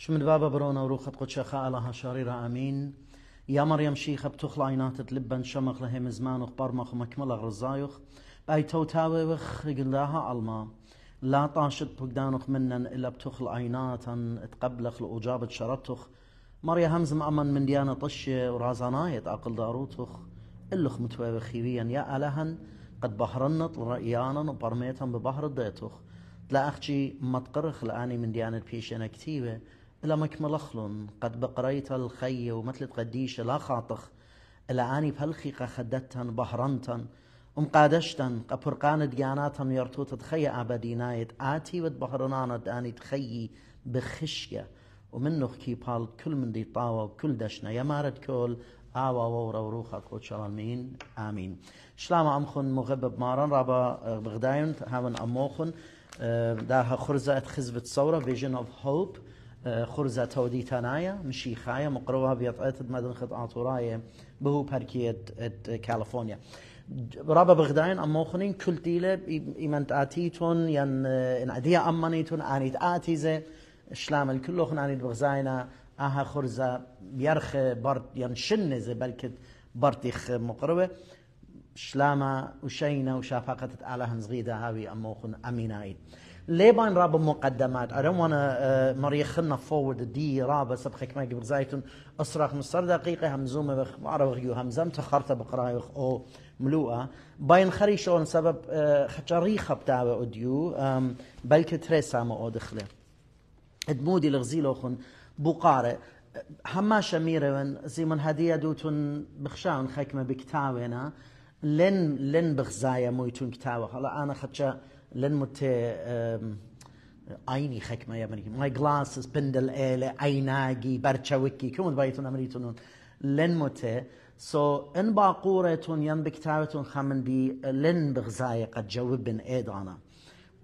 شمد بابا برونا وروخت قدشخاء لها شريرة أمين يا مريم شيخة بتخل عينات لبن شمق لها مزمان وخبار مخ مكمل غرزايخ بأي تو تاويخ قلاها ألما لا طاشت بقدانخ منن إلا بتخلع عيناتا تقبلخ لأجابة شرطخ مريا همزم أمن من ديانة طشة ورازانايت أقل داروتخ إلخ متوي خيويا يا ألهن قد بحرنت رأيانا وبرميتا ببحر ضيتخ لا أخجي ما تقرخ لأني من ديانة بيشنا كتيبة إلا لمك ملخلن قد بقريت الخي ومثل تغديش لا خاطخ إلا آني بهالخيقة خدتن بهرنتن أم قادشتن قبرقان دياناتن يرتوت تخي أبدينايت آتي وتبهرنان داني تخي بخشية ومنه كي بال كل من دي طاوة وكل دشنا يا مارد كل آوا وورا وروخا وروخك شرالمين آمين شلام عمخن مغبب ماران رابا آه، بغدايون هاون أموخن آه، داها خرزة اتخزبت صورة vision of hope خرزة تودي تنايا خرزە تەودی تەنایە مشی خایە مقرەوە بێتێت مەدن خت ئاتوڕایە بهوو پەرکێت کالیفۆنیا. رابە بغداین ئەمە خوونین کولتیلە ئیمەندئاتیتون یان ئەدیە ئەممەیتون ئانیت ئاتیزێ شلامل کلۆ خنانیت بغزایە ئاها خورزە یارخ بەرد یان شن نێزە بەلکت بەرتیخ مقروة شلامە وشەینە و شافاقەت هنزغيدة هاوي أم ئەمۆخن أمينايد باين راب مقدمات I don't want uh, مريخ خلنا فورد دي راب سبخ حكمة قبل زايتون أصرخ مصر دقيقة همزومة بخ ما معرف يو همزم تخرت بقرايخ أو ملوءة باين خريشون سبب uh, خجريخة بتاعة أوديو um, بلكي تريسا ما أودخله ادمودي لغزيلوخن بقارة هما شميره من زي من هدية دوتون بخشاون خكمة بكتابنا لن لن بخزايا مويتون كتابه هلا أنا خدشا لن مت عيني خكمة يا مريم ماي جلاسز بندل إله عيناجي برشاوكي كم بايتون أمريتون لن مت سو so, ان باقورتون ين بكتاوتون خمن بي لن بغزاية قد جوبن ايد انا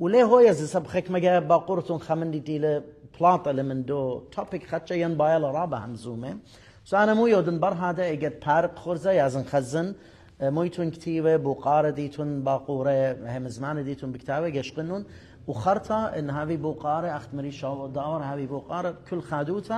وليه هو يزي سبخك مجا باقورتون خمن دي تيلا بلاطة من دو توبيك خدشة ين بايل رابع همزومة سو انا مو يودن بر هذا اجد بارق خرزة يازن خزن مويتون كتيبه بۆ ديتون باقورة هم زمان ديتون بكتابة قشقنون وخرطة ان هاوی بۆ اخت ئەختمەری شاوەداوە هاوی بۆ قارە کل خادوتە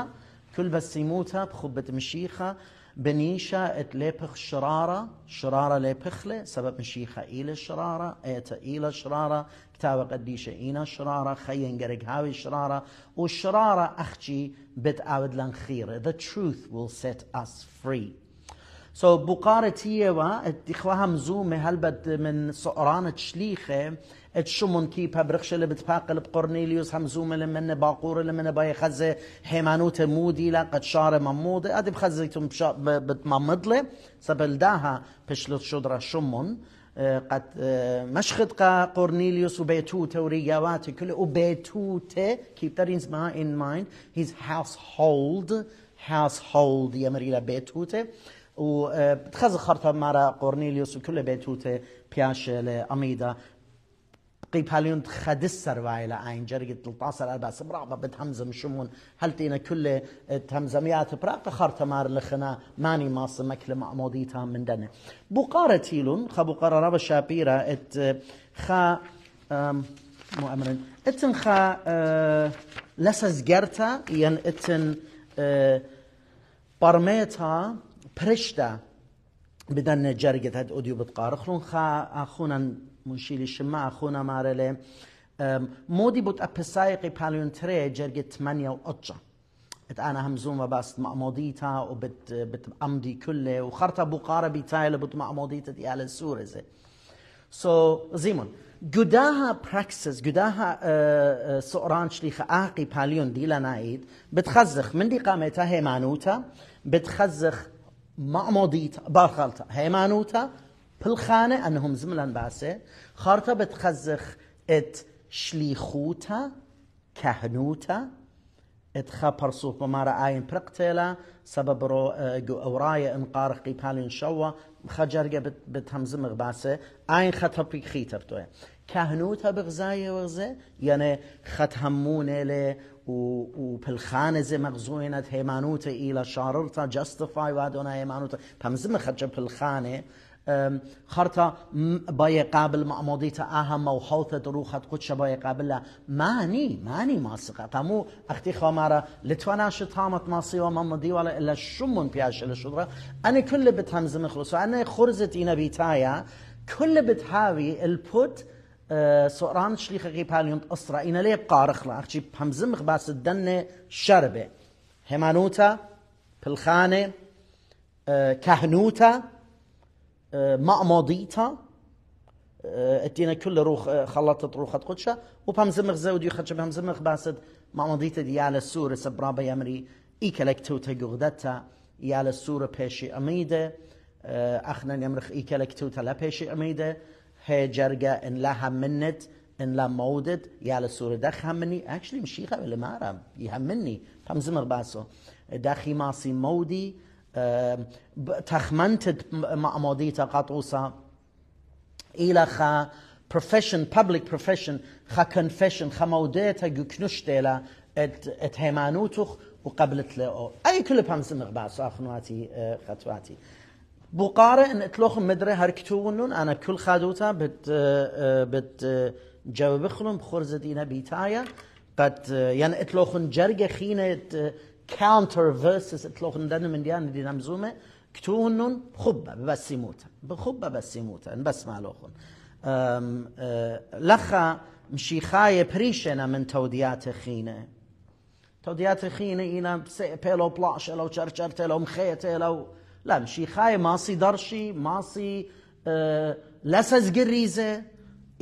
كل بسيموتا بخبة مشيخة بنيشة اتليبخ شرارة شرارة ليبخلة سبب مشيخة إيل شرارة ايتا إيل شرارة كتابة قديشة إينا شرارة خيين قرق هاوي شرارة والشرارة أخجي بتعود لنخير The truth will set us free سو so, بوقارة هي تخواها مزومة هلبت من سقرانة شليخة اتشمون كيبها برخشة اللي بتباقل بقرنيليوس همزومة لمن باقورة لمن باي خزة حيمانوتة مودي لقد شارة ممودة ادي بخزيتهم بتممضلة سبلداها بشلت شدرة آه، شمون قد آه، مشخد قا قرنيليوس وبيتوتة ورياواتة كله وبيتوتة keep that in mind his household household يمر إلى بيتوتة و بتخز e, خرطة مرا قرنيليوس وكل بيتوتة بياش لأميدا قي باليون سر وعيلة عين جرقة 13 أربع سبرابة بتهمزم شمون هل تينا كل e, تهمزميات براق خرطة مار لخنا ماني ماص مكل معموديتا من دنة بقارة تيلون خبو قرارة شابيرة ات e, خا مؤمرا اتن خا اه لسز جرتا ين اتن اه پرشتە بدن جەرگت هەت اوديو بتقار خلون خا خونەن منشیلی شما خونەمارە لێ مۆدی بوت ئەپسایقی پالیونترەیە جەرگت تمەنیە و ات انا همزوم بس مقموديتا وبت بت امضي كله وخرطه بقاربي تايل بت مقموديتا دي على السوره زي سو so, زيمون جداها براكسس جداها سقرانش لي آقی پالیون دیلا نایید بتخزخ من دی قامتا همانوتا بتخزخ معمودیت بارخالتا خالتا هیمانوتا انهم زملان باسه خارتا بتخزخ ات شلیخوتا كهنوتا اتخا برصوف بمارا آين برقتلا سبب رو اه، اورايا انقارق قيبالين شوا خجرقة بتهمزم غباسة آين خطها بيخيتر توي كهنوتا بغزاية وغزة يعني خط لي وبالخانه زي مغزوينة هيمانوتا إلى شاررتا جاستيفاي وادونا هيمانوتا بمزم خجة بالخانه خرطة باي قابل مأموديتا أهم وحوثة روخة قدشة باي قابلها ماني ماني ماسقة قامو أختي خمارة لتواناش طامت ماسي ومامدي ولا إلا شمون بياش إلا شدرة أنا كل بتهمزم خلص أنا خرزت إنا بيتايا كل بتهاوي البوت سوران شلیخەکەی پالیۆنت ئەسرائینە لێ قارەخلاخچی هەمزمخ باست دەنێ شەربێ هێمانوتە پلخانێ کەهنوتە مەمۆدیتە ئەتیێنە کل لە ڕوخ خەڵەتت ڕوخەت خودشە و پەمزمخ زەودی خەچە هەمزمخ مأموديتا مەمۆدیتە دیا لە سوورە سەبرا بە ئەمری ئیکەلەکتەوتە گوغدەتە یا لە سوورە پێشی ئەمەیدە ئەخنە نەمرخ توتا لا بيشي اميدة هي جرجا ان لا همنت ان لا مودت يا لسور دخ همني اكشلي مشي قبل ما بالمارة يهمني تم زمر باسو داخي ماصي مودي تخمنت مأمودي تقاطوسا إلى خا profession public profession خا confession خا موديتا جكنشتلا ات ات هيمانوتخ وقبلت له اي كل بامس مغباس اخنواتي آه، خطواتي بقاره ان اتلوخ مدري هركتونون انا كل خادوتا بت اه، اه، بت اه، جاوبخلون بخرزة دينا بيتايا قد يعني اتلوخن جرجة خينة كاونتر فيرسس اتلوخن دن من ديان دينا مزومة كتونون خبة بس يموتا بخبة بس يموتا بس مالوخن لخا مشيخاي بريشنا من توديات خينة توديات خينة إنا بيلو بلاش لو شرشرت لو مخيت لو لا شيخاي ماسي درشي ماسي لا آه، لسز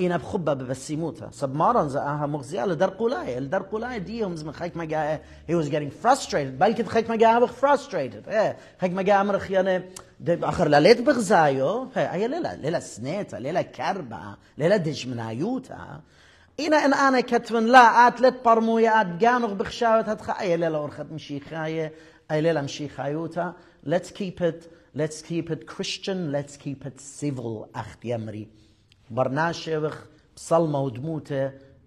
إنا بخبة ببسي موتا سب مارن زاها مغزية لدر قلای لدر دي هم زمن خیک مگا he was getting frustrated بل كد خیک مگا بخ frustrated اه خیک مگا امر خیانه اخر ليلة بغزايو هي ليلة ليلة سنيتا ليلة كربا ليلة دجمنايوتا إنا إن أنا كتمن لا آت لت برموية آت جانغ بخشاوت هتخ أي ليلة ورخت مشيخاية أي ليلة خايوتا Let's keep it, let's keep it Christian, let's keep it civil, أخت يمري برناشوخ بصلمة ودموتة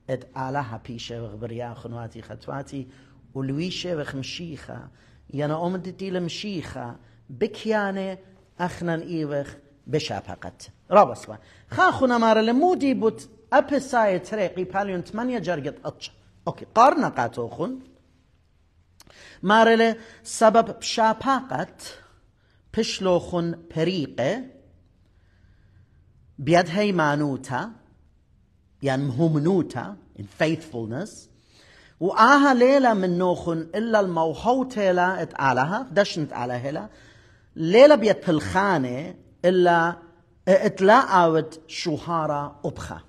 ات آلها بيشوخ بريا خنواتي خطواتي ولويشوخ مشيخة ينا أمدتي لمشيخة بكيانة أخنا إيوخ بشابقت رابع سوا خاخونا مار لمودي بوت أبساي تريقي باليون تمانية جرقت أتش أوكي قارنا قاتوخن مارل سبب بشاباقت بشلوخن بريقة بيد هيمانوتا يعني مهمنوتا in faithfulness و آها ليلة من نوخن إلا الموحوتة ات آلها دشنت على هلا ليلة بيد الخانة إلا آود شوهارا أبخا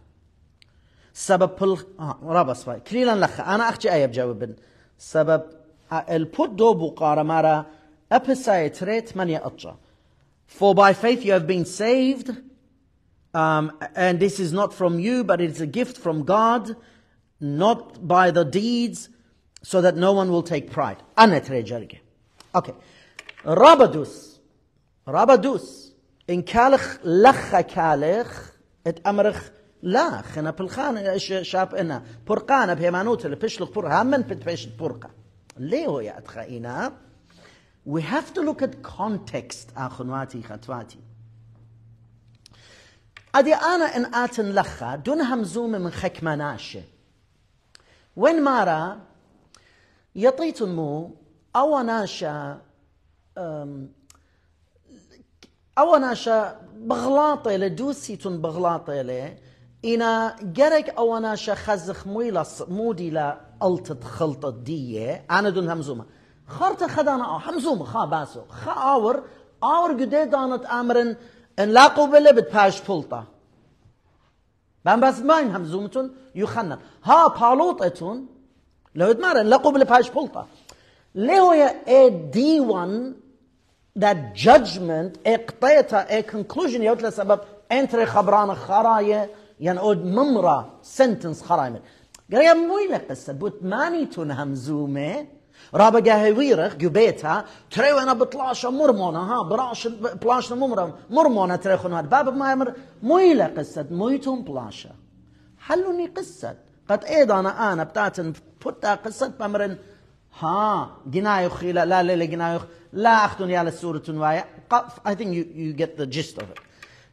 سبب بل... آه ربص كليلا لخ أنا أختي أيه بجاوبن سبب I'll put dobu qaramara episayetret mania atcha. For by faith you have been saved, um, and this is not from you, but it is a gift from God, not by the deeds, so that no one will take pride. Anetre jarge. Okay. Rabadus. Rabadus. In kalach lacha kalach, et amrach lach, en apelchan, shap ena. Purkan, aphemanut, le pishluch pur, hammen pit pesht purka. ليه يأتخائنا we have to look at context أخواتي خطواتي أدي أنا إن آتن لخا دون همزوم من خك مناشة وين مارا يطيت مو أو ناشا أو ناشا بغلاطة لدوسيتون بغلاطة لي إنا جرك أو ناشا خزخ مودي لا قلطت خلطة دية أنا دون همزومة خرطة خدانا آه همزومة خا باسو خا آور آور قدي دانت أمرن إن لاقو بلا بتباش فلطة بان بس ماين همزومتون يخنن ها بالوطتون لو ادمارن لاقو بلا بتباش فلطة ليه يا اي دي 1 that judgment a قطيتها a conclusion يوت لسبب انتري خبران kharaye يعني اود ممرة sentence kharaye قريم مويلة قصة بوت ماني مانيتون همزومة رابا ويرخ قبيتها تري وانا بطلعش مرمونة ها براش بلاش ممرم مرمونة تري خنوات باب ما يمر مويلة قصة مويتون بلاشة حلوني قصة قد ايضا انا انا بتاتن بوتا قصة بمرن ها جنايخ لا لا لا جنايخ لا أختون يا للسورة وايا I think you, you get the gist of it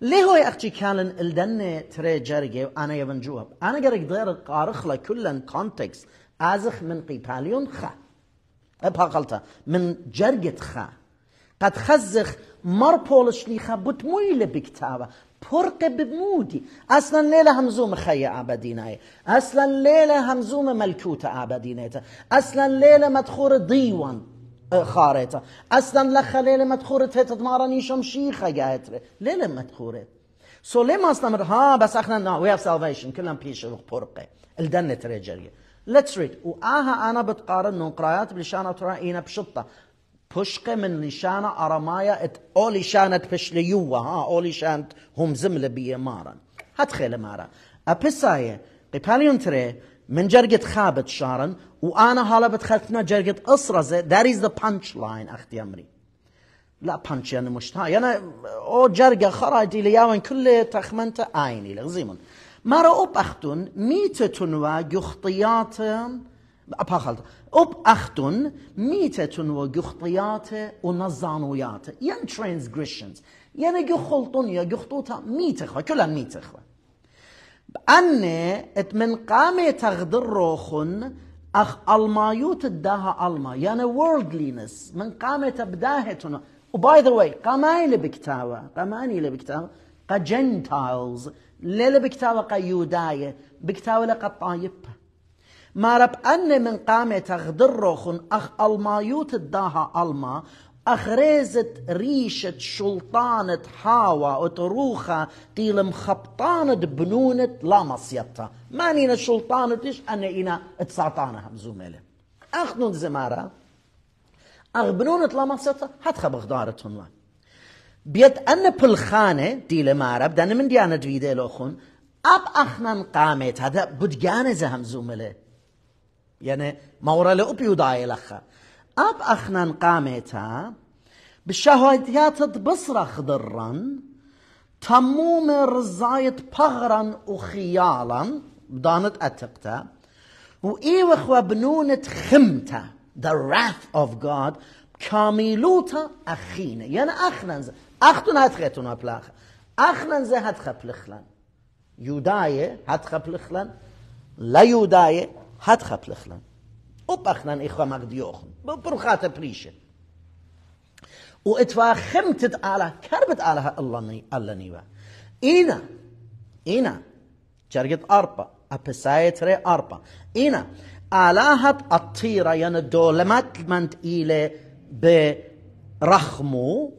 ليه هو اختي كالن الدن تري جرجي انا يبن جواب انا قرق دير قارخ له كلن كونتكست ازخ من قيباليون خا ابها غلطة من جرجت خا قد خزخ مر بولش بوت مويل بكتابة فرق بمودي اصلا ليلة همزوم خي عبديناي اصلا ليلة همزوم ملكوتة عبديناي اصلا ليلة مدخور ديوان خارتا أه، خارێتە ئەستان لە خەلێ لە مەتخورت هێت مارەنیشم شیخەگە هێترێ لێ لە مەتخورێت سۆلێ ماستەمر ها بەسەخنە ناوێ ساڵڤیشن کە لەم پێش پڕقێ ئەلدەن نێترێ جەرگە لتريد وآها أنا بتقارن نون نقرايات بلشان ترى إينا بشطة بشقة من لشان أرمايا ات أو لشانة بشليوة ها أو لشانة هم زمل بيه مارا هتخيل مارا أبساية قباليون تري من جرقة خابت شارن وانا حالا بتخلتنا جرقت اصرزه that is the punch line اختي امري لا punch يعني مشتاق يعني او جرقة خرج إلى يوان كل تخمنت عيني لغزيمون ما أب أختن ميتة وجخطيات أبا خلط أب أختن ميتة وجخطيات ونزانويات يعني transgressions يعني جخلطن يا جخطوتا ميت إخوة كلها ميت إخوة بأن من قام تغدر روخن اخ المايوت اداها الما يعني worldliness من قامت بداهتنا وباي ذا واي قمايل بكتاوا قماني بكتاوا قا جنتايلز ليلة بكتاوا قا يوداية بكتاوا لقا طايب ما رب أن من قامت غدرخن أخ المايوت اداها الما أخريزت ريشة شلطانة حاوة وتروخة تيل مخبطانة بنونة لا مصيطة ما نينا شلطانة إيش أنا إنا تسعطانة همزوملة أخنون زمارة أخ بنونة لا هات خبغ غدارتهم لان بيت أن بلخانة تيل مارة بدأنا من ديانة دويدي لأخون أب أخنان قامت هذا بدجانة زهم يعني ما لأبيو داي لخا اب أخنا قامتا بالشهاديات بصرخ ضرا تموم رزايت بغرا وخيالا دانت اتقتا وإيوة خوا بنونة خمتا the wrath of God كاميلوتا أخينا يعني أخنا أختن هتخيتون بلاخ أخنا زي هتخبلخلن يوداية هتخبلخلن لا يوداية هتخبلخلن opachnaan ich mag die jochen bruchat a prische u etwa khimtet ala karbet ala allani allani va ina ina جرقت أربعة أبسايتري أربعة إنا آلاهت الطيرة يعني دولمت منت إلي برخمو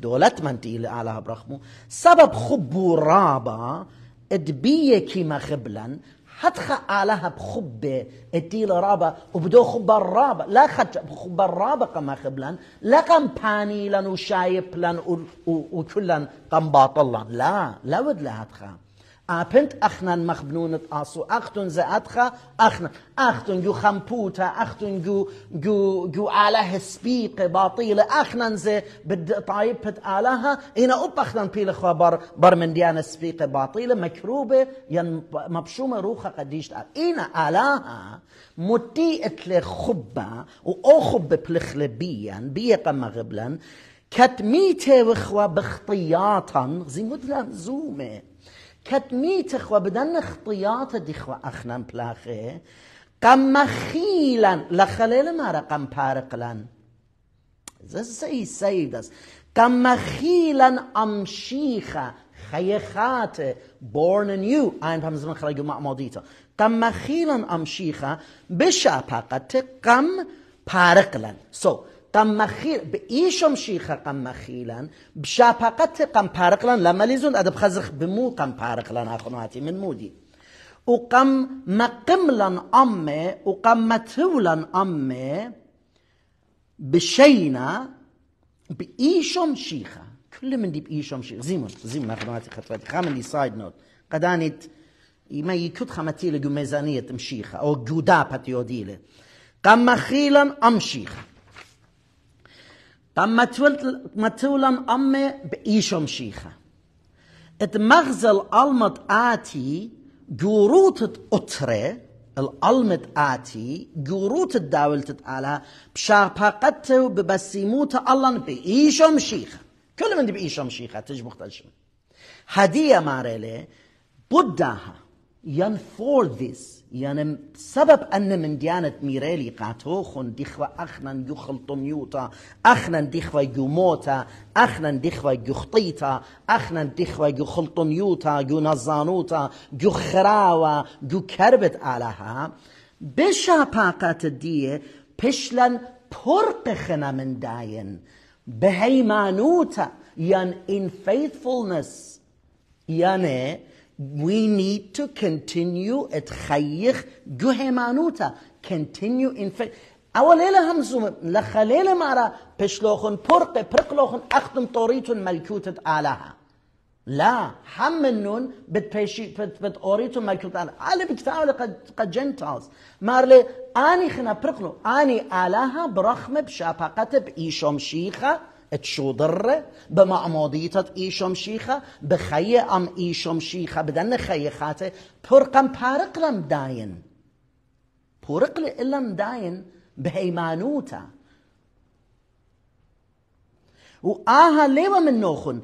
دولت منت إلي آلاها برخمو سبب خبو رابا ادبية كيما خبلا هتخقع لها بخبة اتيل رابا وبدو خب الرابا لا خد بخب الرابا قم خبلان لا قم باني لن وشايب قم باطل لا لا ود لا هتخام أبنت أخنان مخبنونة أصو أختن زي أدخا أخنا أختن جو خمبوتا أختن جو جو جو على هسبيق باطيلة أخنان زي بد طيب بد آلها إنا أب أخنان بيل خوا بر بر من ديان هسبيق باطيلة مكروبة ين مبشومة روخة قديش تقال إنا آلها متيئة لخبة وأو خبة بلخ لبيان مغبلا كتميته وخوا بخطياتا زي مدلا زومه کتمیت خو بدن اخطیات دي و اخنم بلاخه قم خيلا لخليل ما رقم زی زی سید است قم خیلا امشیخه خیخات born این ein هم زمن خرج معموديتا قم خيلا امشيخه بشا قم پرقلن so قم مخيل بإيشم شيخة قم مخيلا بشابقت قم بارقلا لما ليزون أدب خزخ بمو قم بارقلا أخنواتي من مودي وقم مقملا أمي وقم متولا أمي بشينا بإيشم شيخة كل من دي بإيشم شيخ زيمون زيمون أخنواتي خطواتي خامني سايد نوت قدانت ما يكود خمتي لجميزانية مشيخة أو جودا باتيوديلة قم مخيلا أم شيخة dann matulam amme beishom shicha. Et magzel almat ati gurutet utre, el almat ati gurutet daweltet ala bshapaqatu bebasimuta allan beishom shicha. كل من دي shicha, شيخة تجمخ تجمع marele, ماريلي yan for this ينم يعني سبب ان من دیانت میرێلی قاتۆخۆن دیخوە ئەخنەن یوخڵتونیوتە ئەخنەن دیخوە گومۆتە ئەخنەن دیخوە گوختیتە ئەخنەن دیخوە گوخڵتونیوتە گونەزانوتە گوخراوە گوکەربت ئالەها بێشا پاقەتە دیە پشلەن پڕقەخنە منداین بەهەیمانوتە يعني in faithfulness يعني we need to continue اتخيخ جهمانوتا continue in faith اول اله همزوم لخليل مارا بشلوخن برق برقلوخن اخدم طوريتون ملكوتة آلها لا حمنون بتبيشي بت بت اوريتو ملكوت على على بتفاعل قد قد جنتالز مارلي اني خنا برقلو اني الها برخمه بشفقته بايشوم شيخه دره به معمادیتت ایشم شیخه به خیه ام ایشم شیخه بدن خیه خاته پرقم پرقلم داین پرقل علم داین به هیمانوتا و آها لیوه من نوخون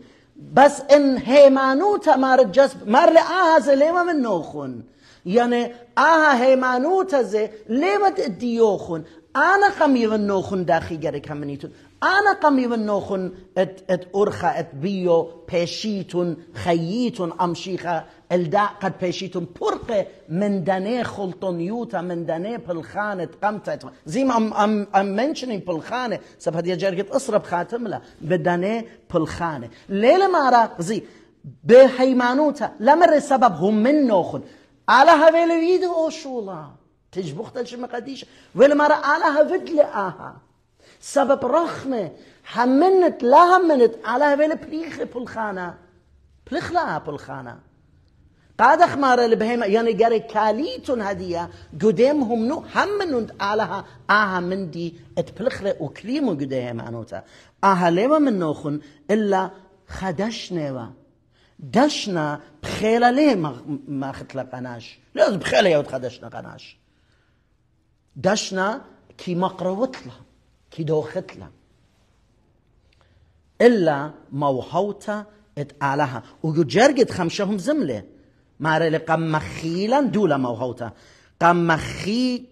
بس ان هیمانوتا مار جذب مار آها زی لیوه من نوخون یعنی آها هیمانوتا زه لیوه دیوخون آنا خمیر نوخون داخی گره کمنیتون أنا من ونوخن ات ات أرخا ات بيو بيشيتون خييتون أمشيخا الدا قد بيشيتون برقة من دني خلطون يوتا من دني بالخانة قمتا زي ما أم أم أم منشنين بالخانة سب هدي جرقت أصرب خاتم لا بدني بالخانة ليلة ما را زي بهيمانوتا لمر السبب هم من نوخن على هذا الفيديو شولا تجبخت الشمقديش ولا مرة على هفد اها سبب رخنه همنت لا همنت على هبل بليخ بلخانه بليخ لا بلخانه قاد اخمار البهيمة يعني قري كاليتون هدية قدامهم نو همنت على آلها آها مندي اتبلخرة وكليمو قدام عنوتا آها ليوا من نوخن إلا خدشنوا دشنا بخيلة ليه ما خطلا قناش لازم بخيلة يود خدشنا قناش دشنا كي مقروتلا kidochetlem. إلا موهوتا את אהלה. ויוג'רגת חמשהם זמלה. מראה لقم مخيلا دولا موحوتا قام مخي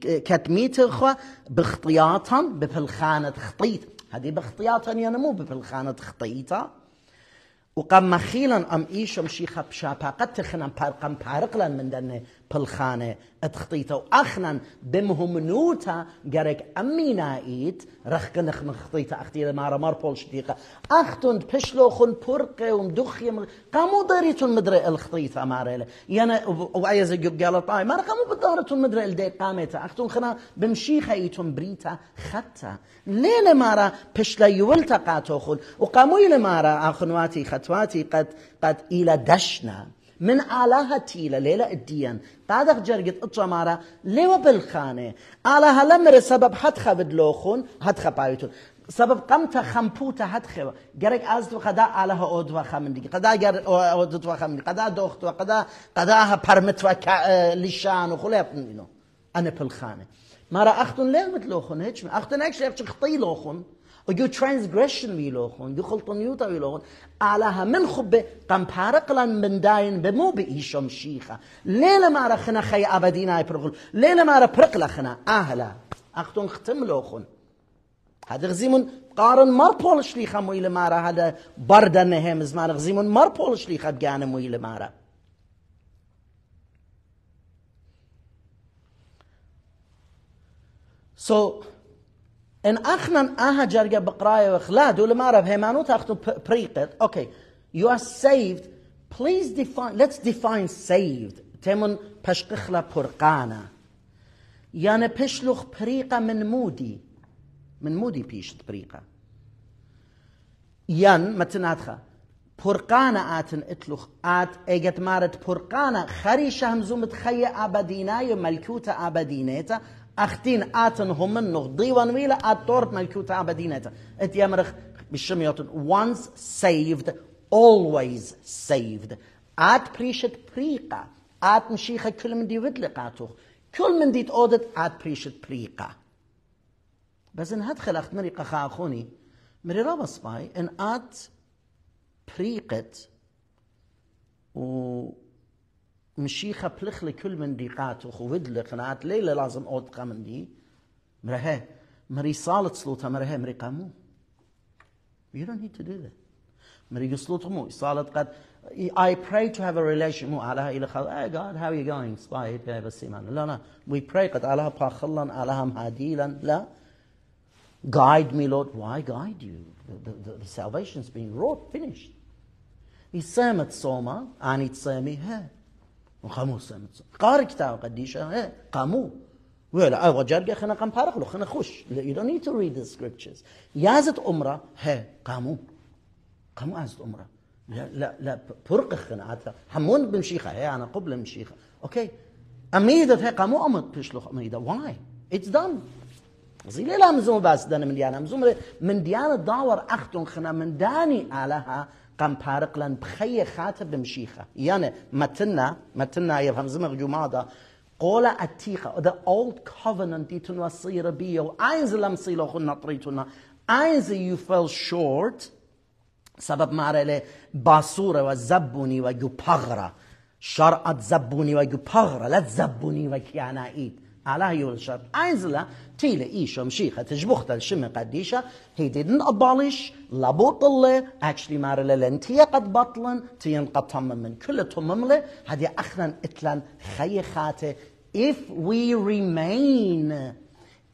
خوا بخطياتا بفلخانة خطيط هذه بخطياتا يعني مو بفلخانة خطيطا وقام مخيلا أم ايشم شيخا خبشا باقت تخنم بارقم بارقلا من دنة پلخانه اتخطيته واخنا بمهمنوتا جرك امينايت رخق نخ مخطيته اختي مارا ماربول شديقه اختن بشلوخن برقه ومدخي قامو داريتون مدري الخطيته و يانا وعيز قالت طاي ما قامو بدارتون مدري الدي قامتا اختن خنا بمشيخه ايتون بريتا خطه ليله مارا بشلا يولتا قاتوخل وقامو مارا اخنواتي خطواتی قد قد الى دشنا من آلها تيلا ليلة الدين تادخ جرقت الجمارة ليو بالخانة آلها لمر سبب حد خبد لوخون حد خبايتون سبب قمت خمبوتا حد خبا جرق آزد وقدا آلها أود وخمندي قدا جر أود وخمندي قدا دوخت وقدا قداها برمت وكا اه، لشان وخليط منه أنا بالخانة مرة أختن ليه متلوخن هيك أختن هيك شيخ ugu transgression wilochon ugu choltoniuta wilochon ala hamen chubbe gam paraklan bendayin bemo beishom shicha lele mara chana chay abadina iprchol lele mara prikla chana ahla achtung chtim lochon هذا غزيمون قارن مر بول شليخة مويل مارا هذا بردا نهم زمان غزيمون مر بول شليخة بقانا مويل مارا So ان اخنا اها جرجا بقرايه واخلاد ولا ما اعرف هي مانو تاخذ بريقت اوكي يو ار سيفد بليز ديفاين ليتس ديفاين سيفد تمن بشقخلا برقانا يعني بشلوخ بريقة من مودي من مودي بيش بريقة ين ما تنادخا برقانا آتن اتلوخ آت ايجت مارت برقانا خريشة همزومت خي أبدينا يو ملكوتا أبدينيتا اختين اتن هم نوغ ديوان ويلا اتورت ملكوت ابدينت ات يمرخ بشميوت once saved always saved ات بريشت بريقا ات مشيخه كل من دي ودل قاتوخ كل من ديت اودت ات بريشت بريقا بس ان هاد خلخت مري قخا اخوني مري رابا سباي ان ات بريقت و مشيخة بلخ لكل من ديقات وخوفد لقنات ليلة لازم أوتقى من دي مرها مري صالة سلوطة مرها مري قامو You don't need to do that. مري مو صالة قد I pray to have a relation مو علىها إلى خل Hey God how are you going صايد يا بس إيمان لا لا we pray قد علىها باخلا علىها مهاديلا لا guide me Lord why guide you the, the, the salvation's been wrought finished يسامت صومة أني تصامي ها وخاموس قار كتاب قديشة قامو ولا أبغى آه، جرجع خنا قام بارق له خنا خوش you don't need to read the scriptures يازت أمرا ها قامو قامو عزت أمرا لا لا لا برق خنا عتا همون بمشيخة ها أنا قبل مشيخة أوكي أميدة ها قامو أمد بيش أميدة why it's done زي ليلة مزوم باس دن من ديانا مزوم من ديانا داور أختون خنا من داني آلها قم بارق لن بخي خاتب بمشيخة يعني متنا متنا يفهم زمغ جمادة قول أتيخة the old covenant دي تنوصير بيو أينز لم سيلو خنا طريتنا أينز you fell short سبب مارلي باسورة وزبوني وجو بغرة شرعت زبوني وجو بغرة لا تزبوني وكيانا إيد على يرشب عزلة تيلا إيش مشيخة تجبخت الشم قديشة هي didn't abolish لا بطل actually مار للن تيا قد بطلن تيا قد من كل تمملة هذه أخنا إتلان خيخات if we remain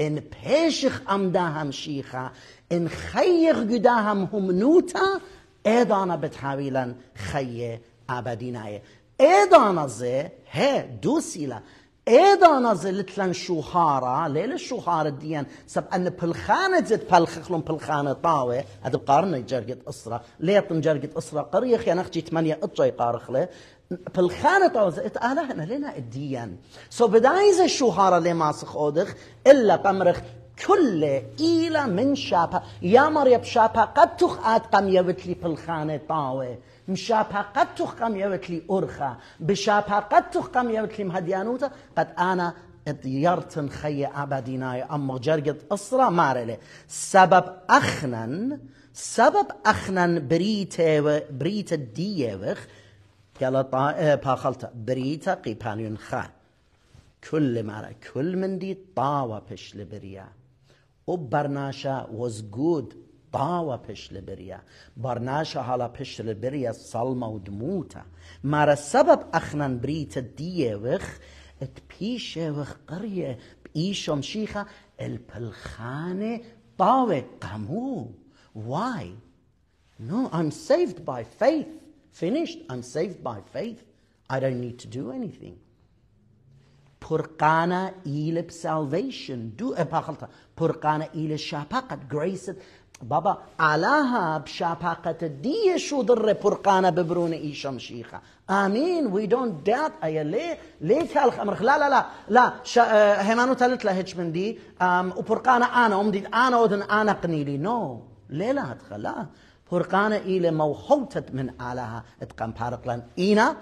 in بيشخ أمداها مشيخة إن خيخ قداهم همنوتا إدانا بتحاويلا خي أبديناي إدانا زي هي دوسيلا ايضا نزلت لن شوخارة ليلة شوخارة ديان سب ان بالخانة زد بالخخلون بالخانة طاوة هذا بقارنة جرقة اسرة ليط جرقة اسرة قرية خيان اخجي ثمانية اتجي قارخلة بالخانة زد أهلا أنا لنا الديان سو بدايز الشهارة اللي ماسخ أودخ إلا قمرخ كل إيلا من شابها يا مريم شابها قد تخ آت قم يبتلي بالخانة طاوة مشابهة قد تخقم يوكلي أرخا بشابهة قد تخقم يوكلي مهديانوتا قد أنا يرتن خي أبديناي أم جرقد أسرة مارلي سبب أخنن سبب أخنن بريتة بريتة ديوخ يلا طا باخلتا اه، بريتة قيبانيون خا كل مرة كل من دي طاوة بش لبريا وبرناشا was good dawa پش birja, bar حالا hala pešle birja و دموتا muta, سبب اخنان ahnan brita وخ et piševih وخ ishom šiha, el pelhane tawe قمو Why? No, I'm saved by faith. Finished, I'm saved by faith. I don't need to do anything. Purkana ilib salvation. Do a pachalta. Purkana ilib shapakat. Grace it. بابا علاها بشاپاقت دیه شو در پرقانه ببرون ایشم شیخه آمين وي دونت دات اي ليه ليه تالخ امرخ لا لا لا لا شا اه، هيمانو تلت لهج من دي ام وبرقانه انا ام دي انا ودن انا قنيلي نو ليه لا تخلا برقانه الى موحوتت من علىها اتقن بارقلان اينا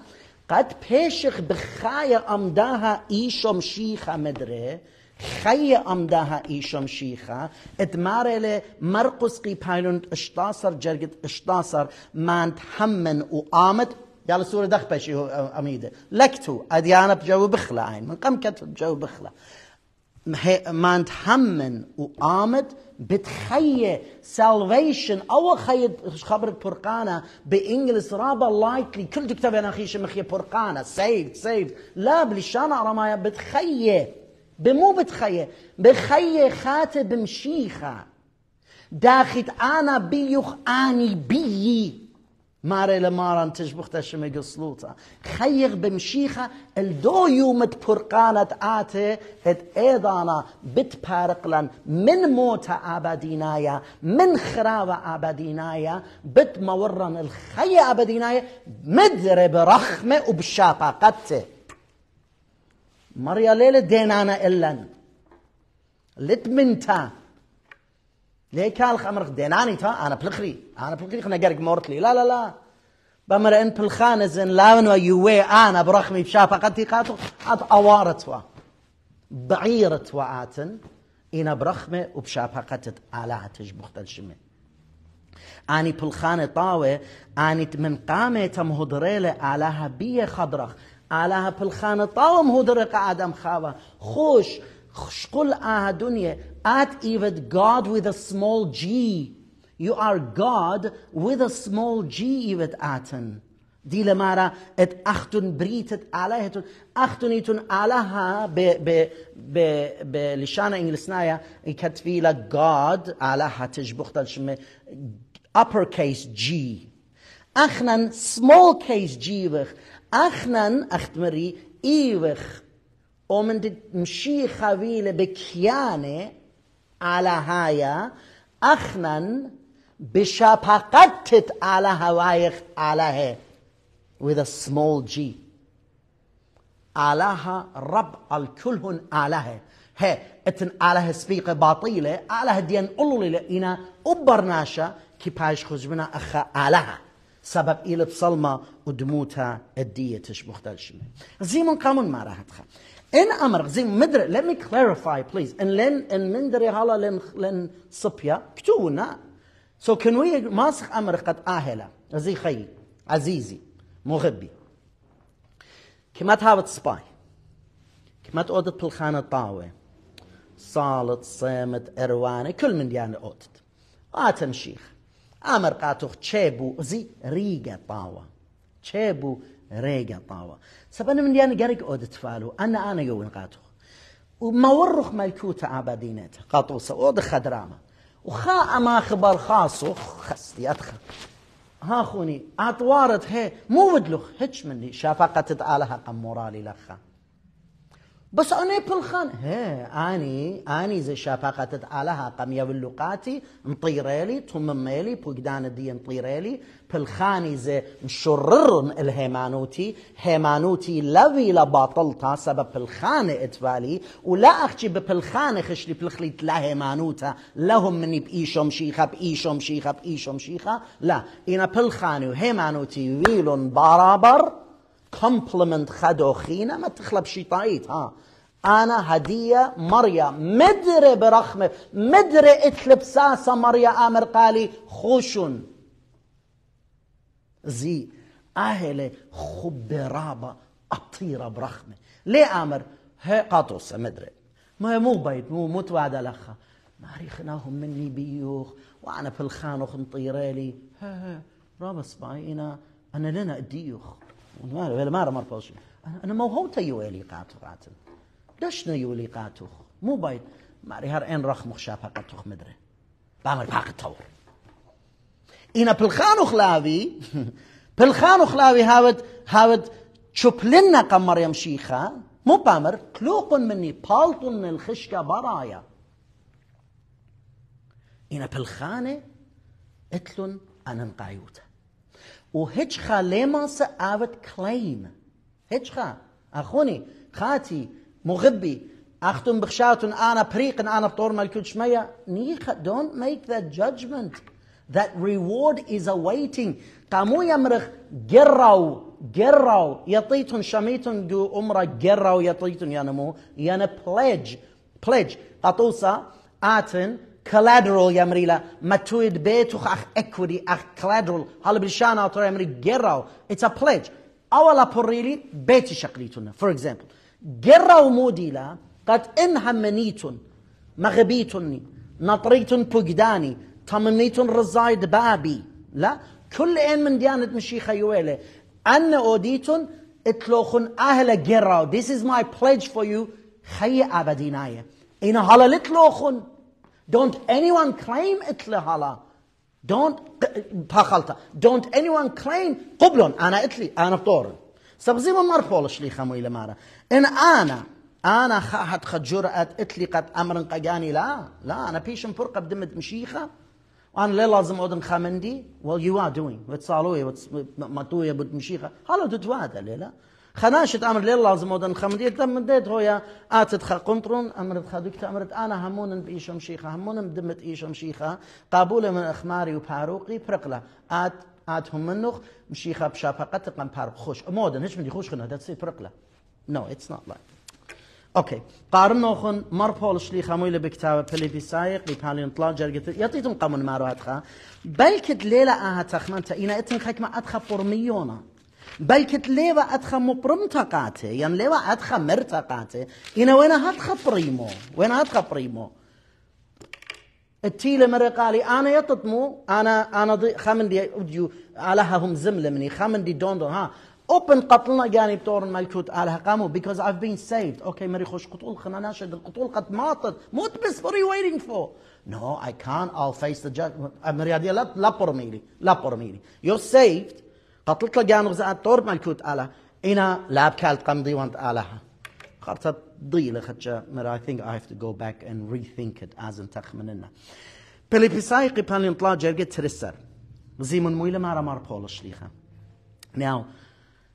قد بيشخ بخايا امداها ايشم شيخه مدره Chaie am da ha isham shicha, et مرقس Markus gib اشتاسر shtasar اشتاسر shtasar mant و امد amet قال دخ دخبشي هو أميدة لكتو أديانا بجو بخلة عين من قم كتب بجو بخلة ما نتحمن وقامت بتخية salvation أول خية خبرة برقانة بإنجلس رابا لايكلي كل تكتب أنا خيش مخية برقانة saved saved لا بلشان عرمايا بتخية بمو بتخيه بخيه خاته بمشيخه داخت انا بيوخ اني بيي ماري لمارا تشبخت تشمي قصلوطة خيغ بمشيخة الدو يوم تبرقانة آتي ات ايضانا لن من موت آبادينايا من خراوة آبادينايا بتمورن الخي آبادينايا مدرب رخمة وبشابة قتي مريا ليلة دين أنا إلا لتمنتا ليه كان الخمر دين أنا تا أنا بلخري أنا بلخري خنا قرق مورتلي لا لا لا بمر إن بلخان زن لاون ويوي أنا برخمي بشافة قد قاتو أت أوارتوا بعيرت آتن إنا برخمة وبشافة على آلاتش بختل شمي آني بلخان طاوة آني من قامة تمهدريلة على بيه خضرخ ئالاها پلخانە تاوم هودرەکە ئادەم خاوە خۆش خشقل ئاها دنیێ at even God with a small G you are God with a small G even ئیوت ئاتن دی لە مارە ئەت ئەختون بریتت ئالایهتون ئەختونیتون ئالاها بلیشانە ئینگلیسنایە کەتفی لە God ئالا هاتش بختەشمێ uppercase G. Achnan small case jivach. Achnan achtmeri ivach. Omen dit mshich havile bekiane ala haya. Achnan bishapakatit ala hawayach ala he. With a small g. ala ha rab آلها رب الكلهن آله ه اتن آله سبيق باطيلة آله ديان ina لإنا أبرناشا كي باش خزبنا أخا آلها سبب إلى بصلمة ودموتها الدية الديتش مختلشمة زيمون قامون ما راح تخا إن أمر زيم مدر let me clarify please إن لن إن من دري هلا لن لن صبيا كتونا so can we ماسخ أمر قد آهلا زي خي عزيزي مغبي كما تهابت سباي كما تقودت بالخانة طاوة صالت صامت إرواني كل من ديانه قودت آتن شيخ امر قاتوخ چێبوو ئزی ریگە تاوە چێبوو ڕێگە سب انا من دیان گەرێک انا انا يوين قاتوخ ورخ ملكوت عبدينات قطوسة ود خدرامة وخا أما خبر خاصو خستي أدخل ها خوني أطوارت هي مو ودلوخ هج مني شفقة تتآلها قمورالي لخا بس انا بالخان هي اني اني زي شفقت على قم يولقاتي مطيريلي تمميلي بوجدان الدين مطيريلي بلخاني زي مشرر الهيمانوتي هيمانوتي لوي لباطلتا سبب بلخان اتفالي ولا اخشي ببلخان خشلي بلخلي لا هيمانوتا لهم مني بإيشم شيخة بإيشم شيخة بإيشم شيخة لا إنا بلخاني وهيمانوتي ويلون برابر كومبلمنت خدو خينا ما تخلب طايت ها انا هديه مريا مدري برخمه مدري اتلبساسه مريا امر قالي خوشن زي خب رابا اطيره برخمه ليه امر هي قاطوس مدري ما مو بيت مو مو توعد ما ماريخناهم مني بيوخ وانا في الخانوخ نطيرالي ها ها رابا باينا انا لنا ديوخ ما ما رمر فوش انا ما هو تيو الي قاتو قاتل دشنا يو الي قاتو مو بايد ما هر ان رخ مخ شاف قاتو مدري بامر باق تطور اينا بلخان خلاوي بلخان خلاوي هاوت هاوت تشوبلنا قمر يمشيخه مو بامر كلوق مني بالط من الخشكه برايا إنا بلخانه اتلون انا نقايوته وهجخا لما سأوت كليم خا أخوني خاتي مغبي أختم بخشاتن أنا بريق أنا بطور ملكوت شمية نيخا don't make that judgment that reward is awaiting قاموا يمرخ قروا قروا يطيتن شميتن جو أمرا قروا يطيتن مو يانا pledge pledge قطوسا آتن collateral يمري لا متويد بيت وخ اخ equity اخ collateral هل برشان اوتر يمري جراو it's a pledge اولا بريلي بيت شقليتنا for example جراو موديلا قد ان همنيتن مغبيتني نطريتن بوجداني تمنيتن رزايد بابي لا كل ان من ديانة مشيخة يويلة أن أوديتن اتلوخن أهل جراو this is my pledge for you خي أبديناية إن هلا لتلوخن Don't anyone claim اتل هلا Don't تا Don't anyone claim قبلون أنا اتلي أنا بطور سبزي من مر فولش لي خمو إلى مارا إن أنا أنا خاحت خد جرأة اتلي قد أمر قجاني لا لا أنا بيشن فرقة بدمت مشيخة وأنا لا لازم أدن خامندي well you are doing وتصالوي وتس ما بدمشيخة. هلا تتوادى ليلا. خناشت امر لێ لازمەوەدەن خەمدیت دەم من دێت هۆیە اتت خە قنتڕون ئەمرت خەدوکتە ئەمرت ئانا هەمونن ئیشم شيخه همون دمت ئیشم شيخه قبول من ئەخماری و ات پرقلە ئات ئاتهم منخ پر خوش ما پار هيش مدي خوش خنا دت سي فرقله نو اتس نوت لايك اوكي قارن نوخن مر بولش لي خمويل بكتاب بلي بي سايق لي بالي نطلع جرقت يعطيتم قمن مارو اتخا بلكت ليلة اه تخمنت اين اتن خكمه اتخا ادخا فورميونا بلكت ليوا اتخا مبرمتقاته يعني ليوا مر مرتقاته انا وين هاتخا بريمو وين هاتخا بريمو التيله مره قالي انا يططمو انا انا ضي خامن دي وديو علىها هم زمله مني خمن دي دوندو ها اوبن قتلنا جاني بتور الملكوت على قامو بيكوز ايف بين سيفد اوكي مري خوش قتول خنا ناشد القتول قد ماطت موت بس فور يو ويتنج فور نو اي كان I'll face the judgment مري هذه لا لا برميلي لا برميلي يور سيفد تطلط لقى نغزة طور ملكوت على إنا لاب كالت قم دي وانت آلها خارطة دي لخدش مرا I think I have to go back and rethink it as انت خمننا بلي بيسايقي بان ينطلع جرقة ترسر زي من مويلة مارا مار بولش ليخا now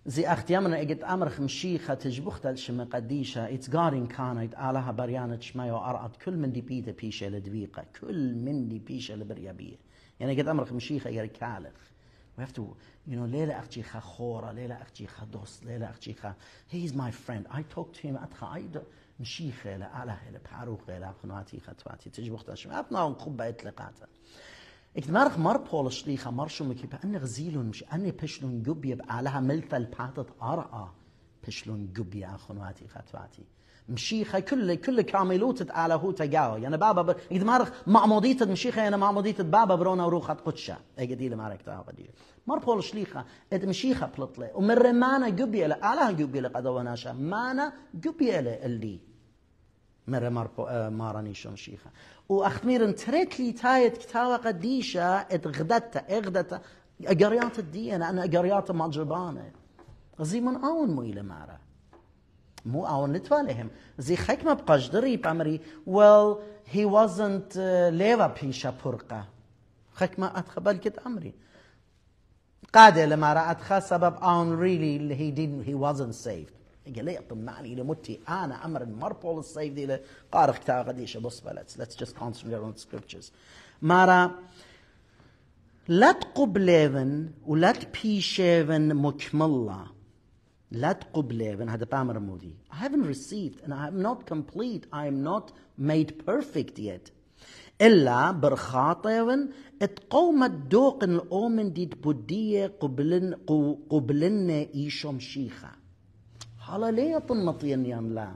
زي اخت يامنا اجت امر خمشيخه تجبخت الشم قديشه اتس غار انكانت الها بريانة شمايو ارأت كل من دي بيتا بيشه لدبيقه كل من دي بيشه لبريابيه يعني اجت امر خمشيخه يركالخ We have to, you know, Leila Akchicha Chora, Leila Akchicha Dos, Leila Akchicha. He's my friend. I talk to him. Atcha Aida. مشيخ إلى أعلى إلى بحاروخ إلى أبخنواتي خطواتي تجبخ تشم أبنا ونقبة إطلقاتا اكتنارخ مر بول شليخة مر شو مكيبة أن غزيلون مش أن بشلون قبية بأعلها ملثل بحاتة أرأى بشلون قبية أخنواتي خطواتي مشيخة كل كل كاملوت على هو تجاو يعني بابا ب... إذا مارخ معمودية مشيخة يعني معمودية بابا برونا وروخة قدشة أي دي إيه مارك تهاب دي مار بول شليخة إد مشيخة بلطلة ومر مانا جبيلة على جبيلة قد وناشا مانا جبيلة اللي مر مار بو... مر آه، مارني شو مشيخة وأختمير تريت لي تايت كتاوة قديشة إد غدتا إغدتا أجريات الدين أنا أجريات مجربانة غزي من أول مو ماره مو زي خيك هەموو ئاون لتوانێهم زی خەکمە بقەشدڕی پامەری وڵ بيشا وازنت خيك ما اتخبال كت ئەتخەبەرکت قادة لما رأت مارە سبب اون ريلي ریلی لە هیدین هی وازن سیف يقول لي اطم اطمعني لمتي انا امر المربول السيف دي لقارخ تاع غديش بص بلتس let's just concentrate on the scriptures مارا لا تقبلين ولا تبيشين مكمله لا تقبلي من هذا بامر مودي I haven't received and I'm not complete I'm not made perfect yet إلا برخاطر تقومت الدوق الأومن ديت بودية قبلن قبلن إيشم شيخة حالا ليه طنطين يان لا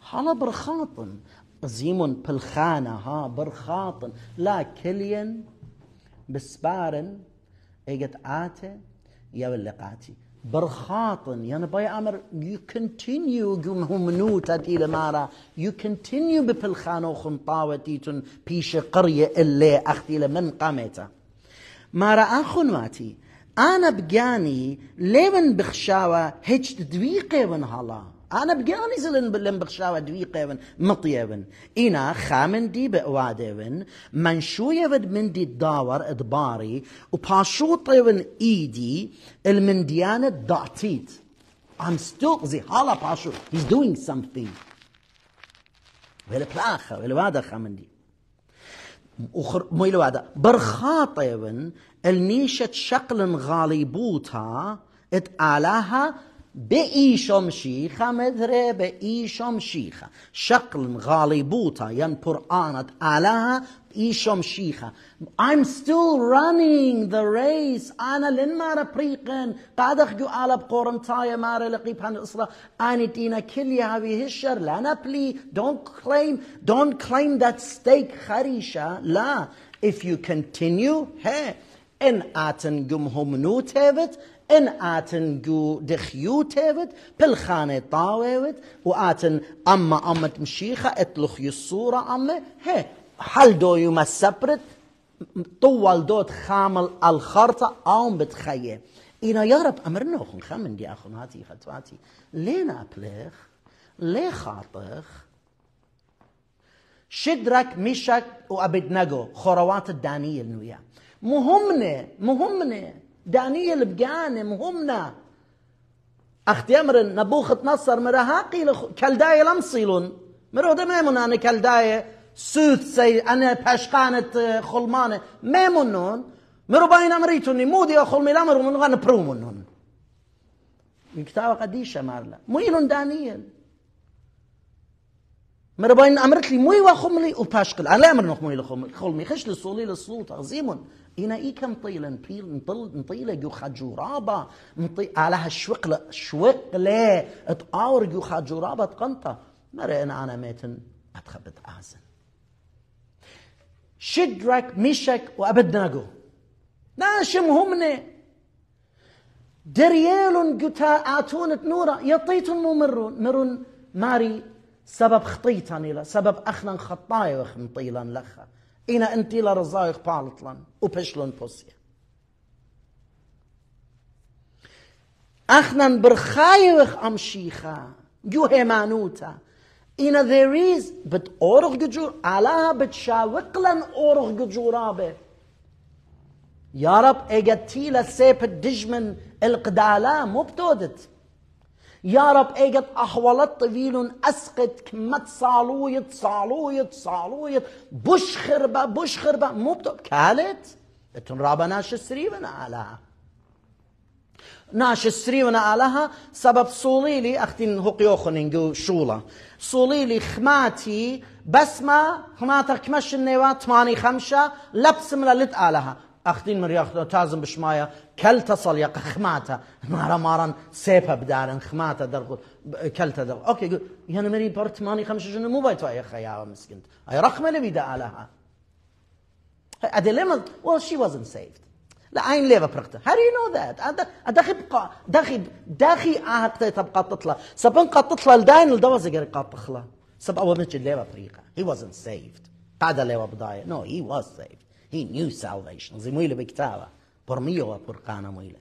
حالا برخاطن زيمون بالخانة ها برخاطن لا كلين بسبارن إيجت آتي يا ولقاتي برخاطن يعني باي امر يو كونتينيو you continue جمهمنو تاتيل مارا you continue ببلخانو خنطاوتيتن بيش قرية اللي اختي لمن قامتا مارا اخن ماتي انا بجاني لمن بخشاوة هج دويقه ونهلا انا بگیانی زلن بلن بخشاوة لەم انا خامن دي مڵیێون ئینا خامندی بەوادێون منشوویەوت مندی داوەەر ئەدباری و پاشوو قێون ئیدی المندیانە داتیت. I'm still زي هلا باشو he's doing something ولا بلاخة ولا وادا خامن دي وخر ميل وادا برخاطيبن النيشة شقل غاليبوتها ات آلاها بإيشم شيخة مدري بإيشم شيخة شقل غالبوتا ين قرآنة آلها بإيشم شيخة I'm still running the race أنا لن مارا بريقن قاد أخجو آلا بقورم تايا مارا لقيب هن إصلا أنا دينا كل هاوي هشر لنا بلي don't claim don't claim that stake خريشة لا if you continue hey إن آتن جمهم hom ان آتن جو دخيو تيفت بالخانة طاويت وآتن أما أما مشيخة اتلخ الصورة أما هي حل دو يوم السبرت طول دوت خامل الخرطة أو بتخيه إنا يا رب أمرنا خن خمن دي اخو هاتي خطواتي لين أبلغ لي خاطخ شدرك مشك نجو خروات الدانية النوية مهمنا مهمنا دانيل بجانم همنا اخت يمرن نبوخت نصر مرها قيل كالداية لمصيلون مرو ده ميمون انا كالداية سوث سي انا باشقانة آه، خلمانة ميمونون مرو باين امريتوني مودي خلمي لامر من غن برومونون من كتاب قديش مارلا ميلون دانيل مرا باين امرت لي موي وخملي وباشقل انا امر نخمي لخملي خملي خش لسولي للصوت عظيم انا اي كم طيلا نطيل نطل نطيل جو رابا نطي على هالشوقله لا اتاور جو رابا تقنطا مرا انا انا ميتن اتخبت ازن شدرك ميشك وابدناجو ناشم همني دريال جتا اتونت نورا يطيتون مرون مرون ماري سبب خطيتن إلى سبب أخنا خطايا مطيلا لخا إنا أنتي إلى رزايق بالطلا وبشلون بوسيا أخنا وخ أمشيخا جو همانوتا إنا there is بد أورغ جور على بتشاوق لن أورغ جورابه يا رب اجتيلا سيب الدجمن القدالة مو يا رب اجت احوالات طويل اسقط كمات صالويت صالويت صالويت بوش خربة بوش خربة مو بتو كالت اتون رابا ناش سريبنا آلها ناش سريبنا آلها سبب صوليلي اختين إنجو شولا صوليلي خماتي ما خماتك مش النيوات خمسة خمشة ملا لت آلها ئەختین مریاختەوە تازم بشمایە تصل سەڵیە خماتا مارا مارا سێپە بدارن خماتە دەرخود کەلتە دەڵ ئۆکی یەنەمەری پەرتمانی خەمشژن موبای توایە خەیاوە مسکنت ئەی ڕەخمە لەبی داعاالها ئەدە لێمە وەشی وەزن سیفت لا عين ليه بفرقته هاري نو ذات داخي بقا داخي داخي اهقتا تبقى تطلع سبن قد تطلع لداين لدوز غير قد تخلى سب اول مجل ليه بفريقه he wasn't saved بعد ليه بضايع no he was saved He knew salvation. Zim uile biktava. Por mio wa e por kana muile.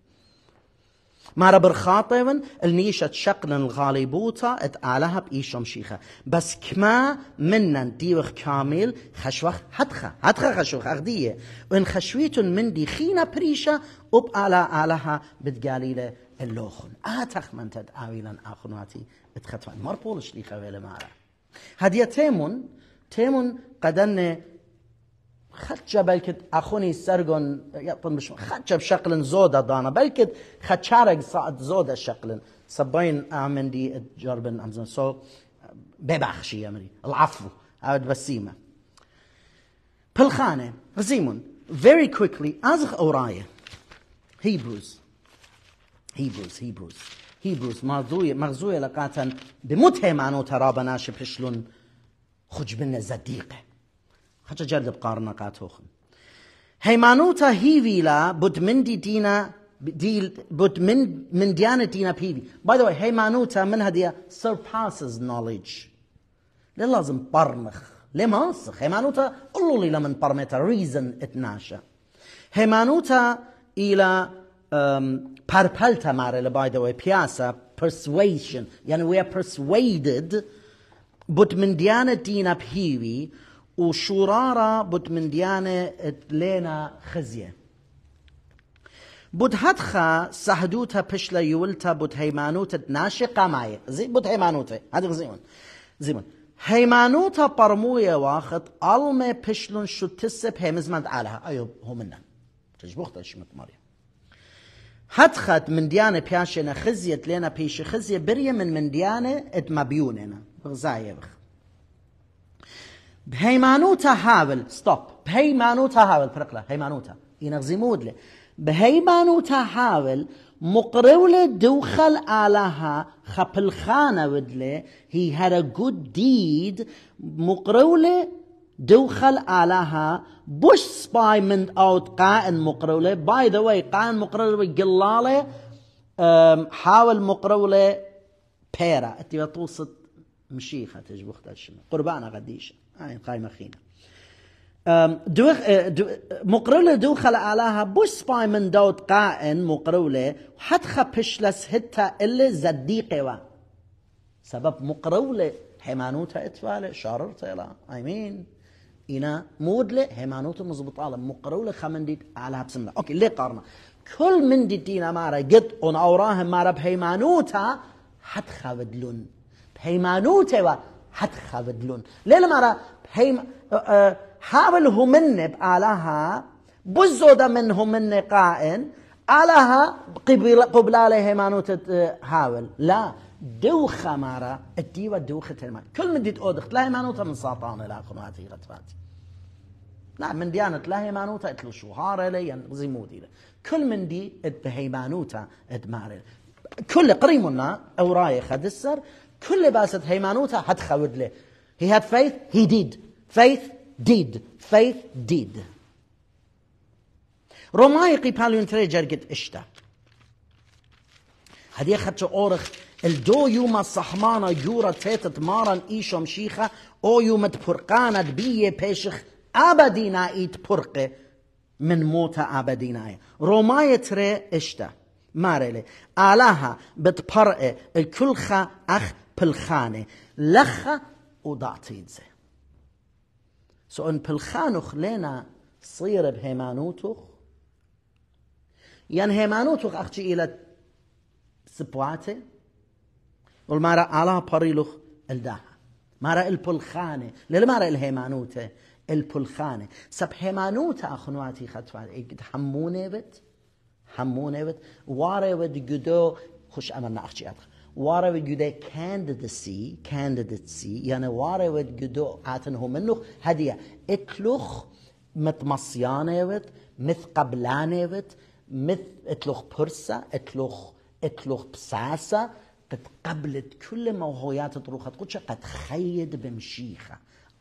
مرة برخاطون النيشة تشقنا الغالبوطة اتقالها بإيشم شيخة بس كما منا ديوخ كامل خشوخ هتخا هتخا خشوخ أغدية وإن خشويتن من دي خينا بريشة وبقالا آلها بتقاليلة اللوخن آتخ من تدعاويلا آخنواتي بتخطفان مر بولش ليخة ويلا مارا هدية تيمون تيمون قدن خدش بلكد اخوني سرغن يطن مش خدش بشكل زودا دانا بلكد خدشارق صعد زودا شكل سبين امن دي جربن امزن سو ببخشي امري العفو عاد بسيمه بالخانه غزيمون very quickly ازغ اورايه هيبروز هيبروز هيبروز هيبروز مغزوية مغزوية لقاتن بمتهم عنو ترابنا شبشلون خجبنا زديقه هاي مانوتا بقار نەقاتۆخم هەیمانوتە من دي دينا دینە بود من دیانە دینە پیوی بادەوە هەیمانوتە من هەدیە سيرباسز نوليدج لا لازم لا لێ ماسخ هەیمانوتە ئەڵڵی لە من پڕمێتە ریزن ئتناشە هەیمانوتە ئیلە پەرپەل تەمارە لە بایدەوەی پیاسە persuasion یعنی وە persuaded بود من ديانة دينا پیوی من ديانة لينا خزية بود هدخا سهدوتا بشلا يولتا بود هيمانوتا ناشي معي زي بود هيمانوتا هذا زيمون زيمون هيمانوتا برموية واخد علمي بشلون شو تسب هيمزمند عليها أيوب هو منا تجبوختا شمت مريم هدخت من ديانة بياشنا خزية لنا بيش خزية بريا من من ديانة اتمبيوننا بغزاية بخ بهيمانوتا هابل ستوب بهيمانوتا هابل فرقلا هيمانوتا ينغزي مودله بهيمانوتا هابل مقرول دوخل آلها خبل خانة ودله he had a good deed دوخل آلها بوش سباي من اوت قائن مقرولة باي ذا واي قائن مقرولة قلالة حاول مقرولة بيرا اتي توصل مشيخة تجبخت الشمال قربانة غديشه عين آه، قايمة خينة دوخ أه، مقرولة دو عليها بوش سباي من دوت قائن مقرولة حد خبش لس هتا اللي زديقة وا سبب مقرولة حمانوتا اتفالة شارر لا I mean إنا مودلة حمانوتا مزبطالة مقرولة خمنديت على هبسمنا أوكي ليه قارنا كل من دي دينا مارا قد أوراهم مارا بحيمانوتا حد خابدلون بحيمانوتا حد حتخذلون ليه لما هي حاولوا من بآلها بزودا منهم من قائن آلها قبل قبل عليه مانوت حاول اه، لا دوخة مارا الديوة دوخة الماء كل من ديت أودخت لا مانوتة من ساطانة لا خماتي غتفاتي لا من ديانة لا هيمانوتا اتلو شهارة لي ينغزي مودي كل من دي اد هيمانوتا ادماري كل قريمنا او راي خد السر كل باست هيمانوتها خاود له He had faith, he did. Faith did. Faith did. رماي قي بالون تري قد اشتا هدي خدش اورخ الدو يوما صحمانا يورا تيتت مارن ايشم شيخة او يوم تبرقانت بيه بيشخ ابدينا ايت برقه من موت ابدينا ناي رماي تري اشتا مارلي آلها بتبرقه الكلخة اخ pilkhane. Lecha udatid ze. So yn pilchanuch lena صير بهيمانوتوخ ين هيمانوتوخ أخشي إلى سبواتي والمارا على بريلوخ الداها مارا البلخانة للا مارا الهيمانوتة البلخانة سب هيمانوتة أخنواتي خطفات إيجد حمونة بت حمونة بت واري بت جدو خش أمرنا أخشي أدخل وارەوەگوودە کاندسی کاندسی یانە وارەوەت گدۆ هاتنهۆ منوخ هەدیە ئتلوخ متمەسیانەوت مث ود مث اتلوخ پرسە اتلوخ اتلوخ بساسة قد قبلت كل موهويات طروخة قدشة قد خيد بمشيخة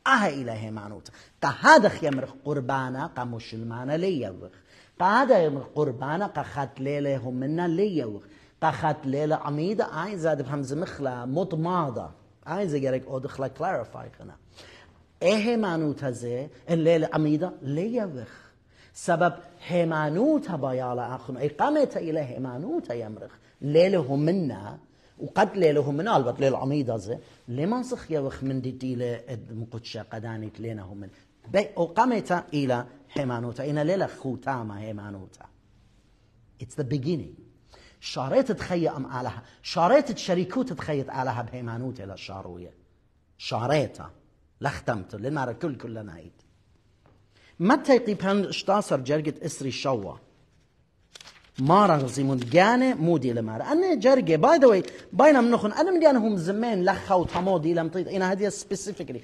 اه إلهي معنوت قهذا خيمر قربانا قمش المانا ليوخ قهذا يمر قربانا قخات ليلهم منا ليوخ تخت ليلة تحت لیل عمیده عایزه دب همزه مخلا مطماده عایزه گرگ خنا إيه مانوت هذا الليلة عميدة ليه ליל سبب ליבך. بايا הימנעות הבעיה أي قامت إلى הימנעות يمرخ ליל منا وقد ليله منا البت ليل عميد هذا لما صخ يوخ من دي ديتي لمقدشة لنا هم من وقمت إلى حمانوتا إن ليلة خوتامة حمانوتا It's the beginning شاريت تخي ام آلها شاريت تشريكو تخيت آلها بهيمانوت الى شاريتا شاريتها لختمت لما ركل كل نايت متى يقيب هن اشتاصر جرقة اسري شوا ما رغزي مدقانة مودي لمار أنا جرقة باي ذا واي باينا منخن أنا مدي أنا هم زمان لخا لم لمطيط إنا هدي سبيسيفيكلي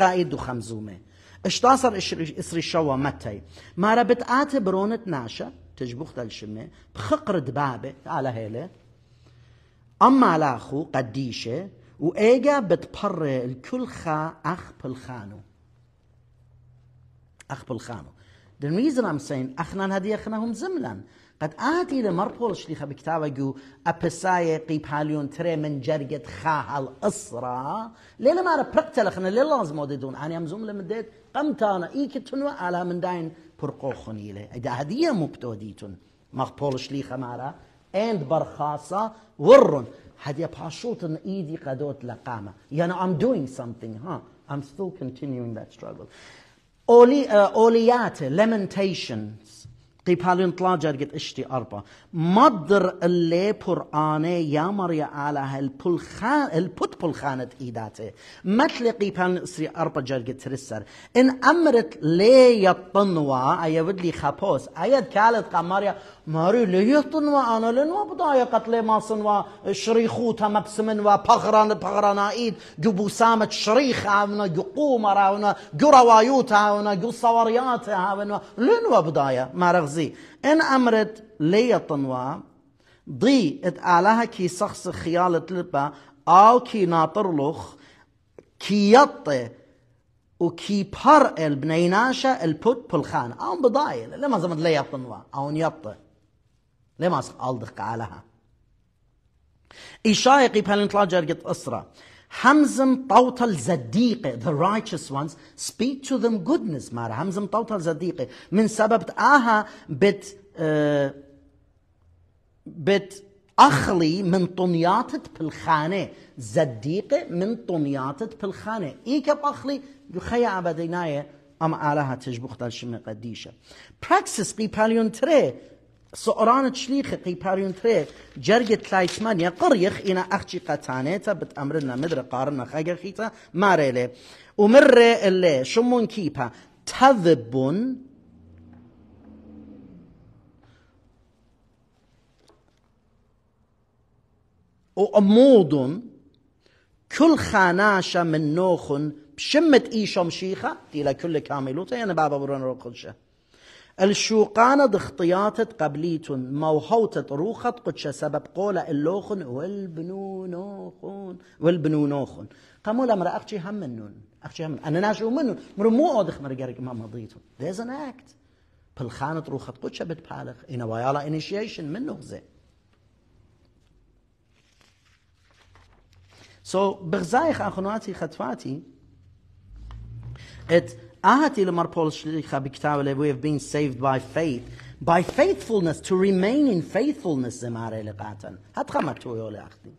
ايد وخمزومة اشتاصر اسري شوا متى ما ربت اتي برونت ناشا تجبوخ دل شمة بخقر دبابة على هيلة أما على أخو قديشة وإيجا بتبر الكل خا أخ بالخانو أخ بالخانو The reason I'm saying أخنا هدي أخناهم زملا قد آتي لمربول شليخة بكتابة أبساية قيب هاليون تري من جرقة خاها الأسرة ليلة ما رأى برقتل أخنا ليلة لازم وددون أنا أمزوم لمديت قمت أنا إيك تنوى على من داين purkochonile. Da hadia muptoditun. Mach polish lichamara. and barchasa wurrun. Hadia pashutun idi kadot laqama. You know, I'm doing something, huh? I'm still continuing that struggle. Oli, uh, Oliyate, Lamentations. طيب هالانطلاع جرقت اشتي اربا مدر اللي برآني يا مريا على هالبلخان البوت بلخانة إيداته مثل قيبان اسري اربا جرقت ترسر إن أمرت لي يطنوا أيا ودلي خبوس أيا كالت مريا ماري لي يطنوا أنا لنوا بضايا قتلي ما صنوا شريخوتا مبسمن وبغران بغران إيد جبو سامت شريخ هاونا جو قومر هاونا جو روايوت هاونا جو صوريات هاونا لنوا بضايا ما ان امرت amret leyaton wa di et alaha ki sakhs khialet lipa au ki natrlukh كي يطي وكي بار البنيناشا البوت بلخان أو بضايل لما زمد لي تنوا أو نيط لما ألدق عليها إشايقي بهالانطلاجة قد أسرة Hamzim Tawtal Zaddiqi, the righteous ones, speak to them goodness, Mara. Hamzim Tawtal Zaddiqi. من سبب آها بت uh, بت أخلي من طنياتة بالخانة زديقة من طنياتة بالخانة إيكب أخلي يخيا عبديناية أم آلها تجبخ دالشم قديشة Praxis قي باليون تري سؤران سۆرانە چلیخقی پاریونترێ جەرگت تلایتمانە قڕیخ ئینە ئەخچی قەتانێتە بتەمرن نەمدرە قارن نەخەگەخیتە مارێ لێ ومر اللي شمون كيبا تذبون وأمودون كل خاناشا من نوخن بشمت إيشم شيخة تيلا كل كاملوتا يعني بابا برون روخلشة الشوقانة دخطياتة قبليتن موهوتة روخة قدشة سبب قولة اللوخن والبنونوخن والبنونوخن قاموا امر أخشي هم منون أخشي هم انا ناشو منون مر مو ادخ مر قرق ما مضيتون there's an act بالخانة روخة قدشة بتبالغ انا ويالا initiation منه زين So بغزايخ أخناتي خطفاتي ات اهتي Ahat Ilamar Paul Shlicha we have been saved by faith, by faithfulness, to remain in faithfulness زي Zemar Elekatan. Hat Chamatu Yoleachti.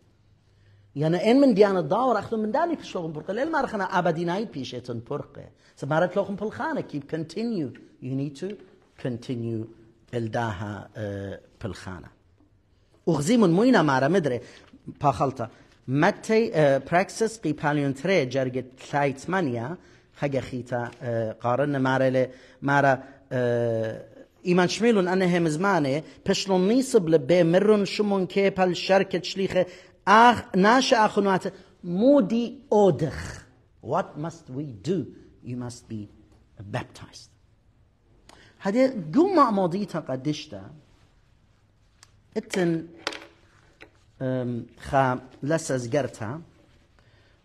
يعني ان من ديانة داور اخذ من دالي في شلوغن برقة ليل مارخنا ابدين اي بيش بيشيتن برقة سمارة لوغن بلخانة keep continue you need to continue الداها آه، بالخانة وغزيمون موينا مارا مدري باخلطة متى براكسس آه، قي باليون تري جرقة تلايت مانيا هجا خيتا آه، قارن مارل مارا ایمان آه، شمیلون انه هم زمانه پشلون نیسب لبه مرون شمون که پل شرکت اخ ناش اخنوات مودی اودخ What must we do? You must be baptized. هذه قمة ماضيتها قدشتا اتن خا لسا زقرتها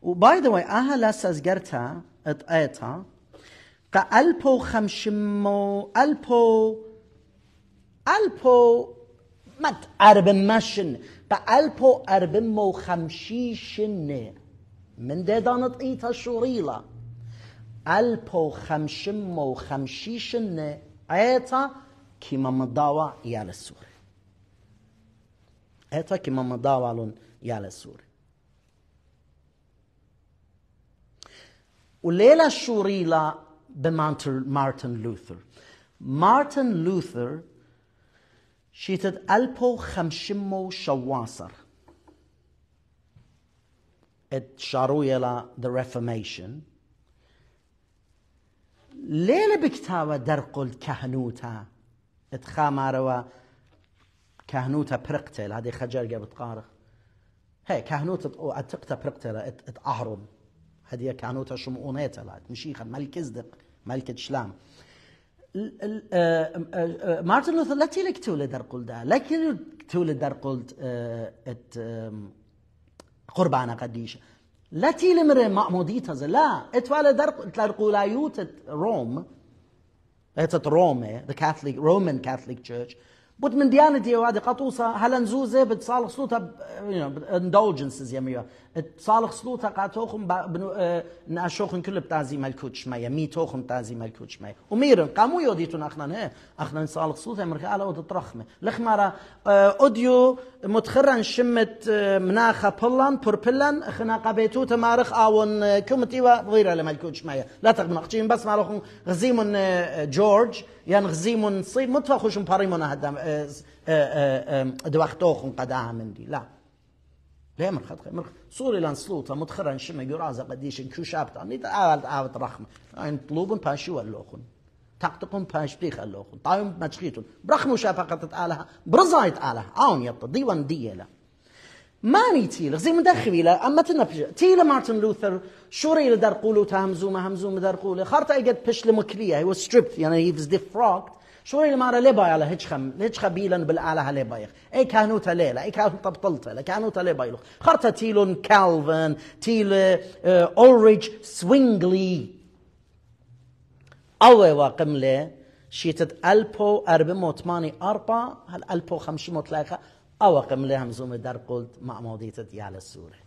وباي ذا واي اها لسا زقرتها قا البو خمشمو البو البو مت أربن مشن البو بألف أربن وخمشيشن من ده دانت إيتا شوريلا البو خمشمو وخمشيشن إيتا كما مضاوع يا للسوري إيتا كيما مضاوع لون يالسوري شوري لا بمانتر مارتن لوثر مارتن لوثر شيتد ألبو خمشمو شواصر ات شاروية لا The Reformation ليلة بكتاوة درقل كهنوتا اتخاماروا كهنوتا برقتل هذه خجر خجرقة بتقارخ هي كهنوتا اتقتا برقتل ات, اتأهرم هدية كانوتا شمؤونيتا لات مشيخة ملكة زدق ملكة شلام اه، اه، اه، مارتن لوثر لا تيلك تولد درقل دا تول در قل ات قربانا قديش لا تيل مر تز لا در درق تلقولايوت روم اتت روما the Catholic Roman Catholic Church بود من ديانه دي وادي دیانە دیێوا دقەتوسە هەلەن زوو زێ بت ساڵ سوتە ئەندەوجنس زیەمیە ناشوخن كله بتعزيم ناشۆخن کرد لە تازی مەلکوچمەیە می تۆخم تازی مەلکوچمە ومیرن قاموی ئۆدیتون ئەخنان هەیە ئەخنان ساڵ سوتە مرکالەوە دتڕخمە لەخمارە آه، أوديو متخرن شمت آه، مناخة بلان مناخە پڵان پرپلان خناقابێت آه، و تەمارخ ئاون کمتیوە غیرە لە مەلکوچمەیە لا تقبل تەقمەقچین بەس ماڵخون غزیمون جۆرج یان غزیمون سی متوا خوشم پاریمون هدم دوختوخون قدا همندی لا لا من خد مرخ صوري لان سلوطه متخرن شمه يرازا قديش كو شابت اني تعال عاوت رحمه ان طلوبن باشي ولوخن تقتقم باش بيخ اللوخن طايم ما تشخيتون برخمو شابقه تتالها برزايت الها اون يط ديوان ديلا ماني تيل زي من دخبي لا أما تنبج تيل مارتن لوثر شوري دار قولو ما همزو ما دار قولو خارتا يقد بش لمكلية هو ستريبت stripped يعني he was defrocked شوري مارا لباي على هجخم هجخ بيلا بالآلة لبايخ اي كانو تليلة اي كانو تبطلت لا كانو تليبايلو خارتا تيلون كالفن تيل اوريج سوينغلي أوي واقم له شيتت ألبو أربمو ثماني أربعة هل ألبو خمسمو تلاقة ئەوەکەم لێ هەمزومە دەرقلت مەمۆدیتت یا لە سوورە.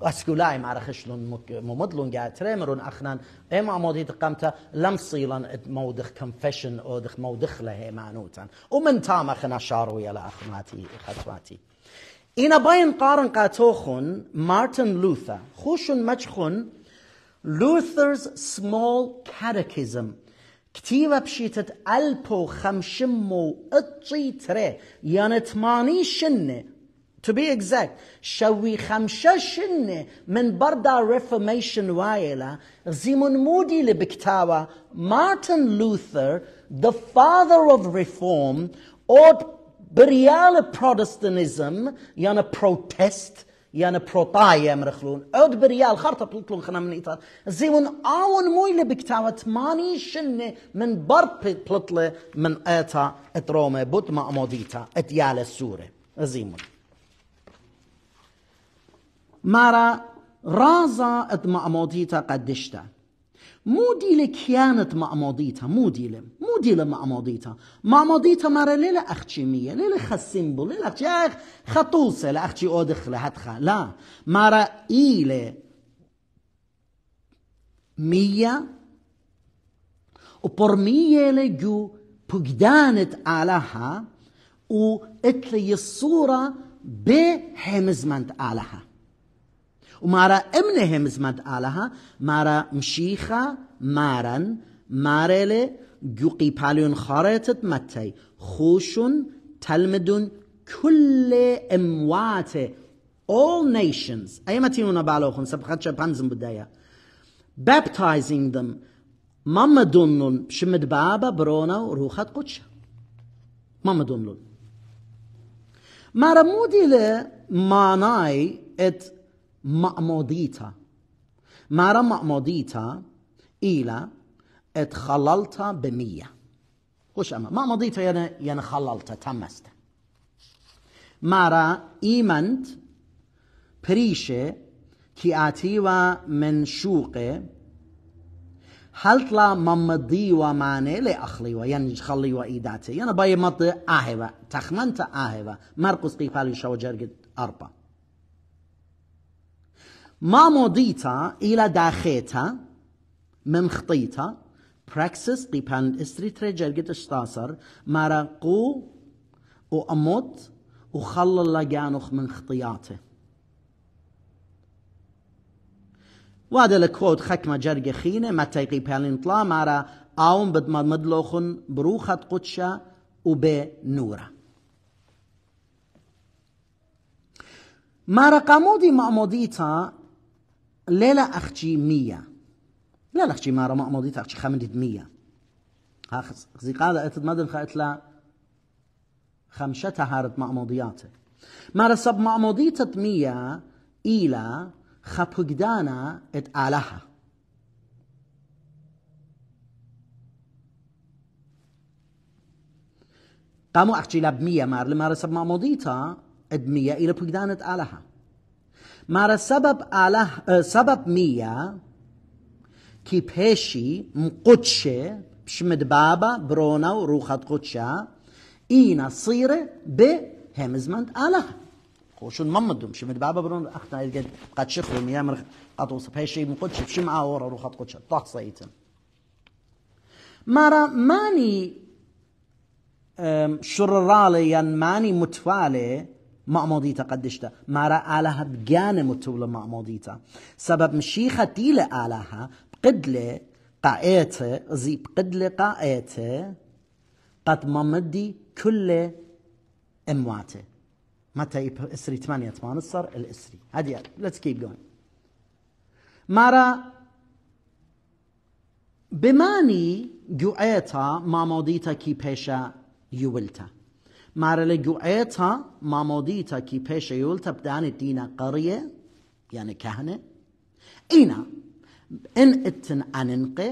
واسكولاي مع رخشلون ممضلون قاعد تريمرون أخنان إيه مع مودي تقامتا لم صيلا مودخ كونفشن أو دخ مودخ له معنوتا ومن تام أخنا شارو يلا أخواتي خطواتي إنا باين قارن قاتوخن مارتن لوثا خوشن مجخن Luther's Small Catechism كتيبة بشيتة ألبو خمشمو اتشي تري يعني ثماني شنة to be exact شوي خمشة شنة من بردا Reformation وايلا زيمون مودي لبكتاوة مارتن لوثر the father of reform اوت بريال بروتستانيزم يعني protest يعني بروتايا مرخلون أود بريال خرطة بلطلون خنا من إيطال زيون آون مويلة بكتاوت ماني شنة من بر بلطلة من آتا اترومة بوت أموديتا اتيال السورة زيون مارا رازا ات أموديتا قدشتا مو ديلة كيانت ماضيتها مو ديلة مو ديلة مع ماضيتها مرة ليلة أختشي مية ليلة خسيم بول ليلة أختشي أخ خطوصة لأختي أودخ لهدخة لا مرة إيلة مية وبر مية لجو بقدانت عليها اتلي الصورة بهمزمنت عليها ومارا امنهم زمد آلها مارا مشيخا مارن مارل جوقي باليون خارطت متي خوشن تلمدون كل اموات all nations اي متينونا بالوخن سبخات شبانزم بدايا baptizing them ماما دونلون شمد بابا برونا وروخات قدشة ماما دونلون مرمودي لماناي ات مقموديتا مرة مقموديتا إلى اتخللت بمية خوش أما مقموديتا يعني, يعني خللت تمست مرة إيمنت بريشة كي آتيوا من شوق هل تلا ممضي وماني لأخليوا يعني خليوا إيداتي يعني باي مضي آهوا تخمنت آهوا مرقس قيبالي شو جرقد أربعة ما مضيتا إلى داخيتا من خطيتا براكسس قيبان استري تريجر قد اشتاصر مارا قو مرقو وأموت وخلى الله جانخ من خطياته وهذا الكود خكما جرق خينة ما تيقي قيبان انطلا مارا أون بدمد مدلوخن بروخة قدشة وبنوره ما رقمودي معموديتا ليلة أختي مية لا أختي ما رمى مضيت أختي خمدت مية خزي قال أتد مدن خايت لا خمشتها هارت مأمودياته ما رسب مأموديتة مية إلى خبقدانا ات آلها قامو أختي لها بمية مار لما رسب ات مية إلى ات آلها مارا سبب على آه، سبب ميا كي بيشي مقدشة بشمد بابا برونا ruhat قدشة اينا صيرة بهمزمند على خوشون ممدوم شمد بابا برونا اختنا يلقد قد شخرم ميا مرخ قد وصف هيشي مقدشة بشمعا ورا روح قدشة طاق صيتم مارا ماني شررالي يعني ماني متفالي معمودیتا قدشتا مارا آلها بقانة متول معمودیتا سبب مشیخ تيلة آلها بقدلة قائت زي بقدلة قائت قد ممدی کل امواته متى اسري 8 8 صار الاسري هذه ليتس كيب جوين مارا بماني جوعيتا ما ماضيتا كي بيشا يولتا مارلجوئيتا ماموديتا كي بيش يولتا بدان دينا قرية يعني كهنة اينا ان اتن اننقي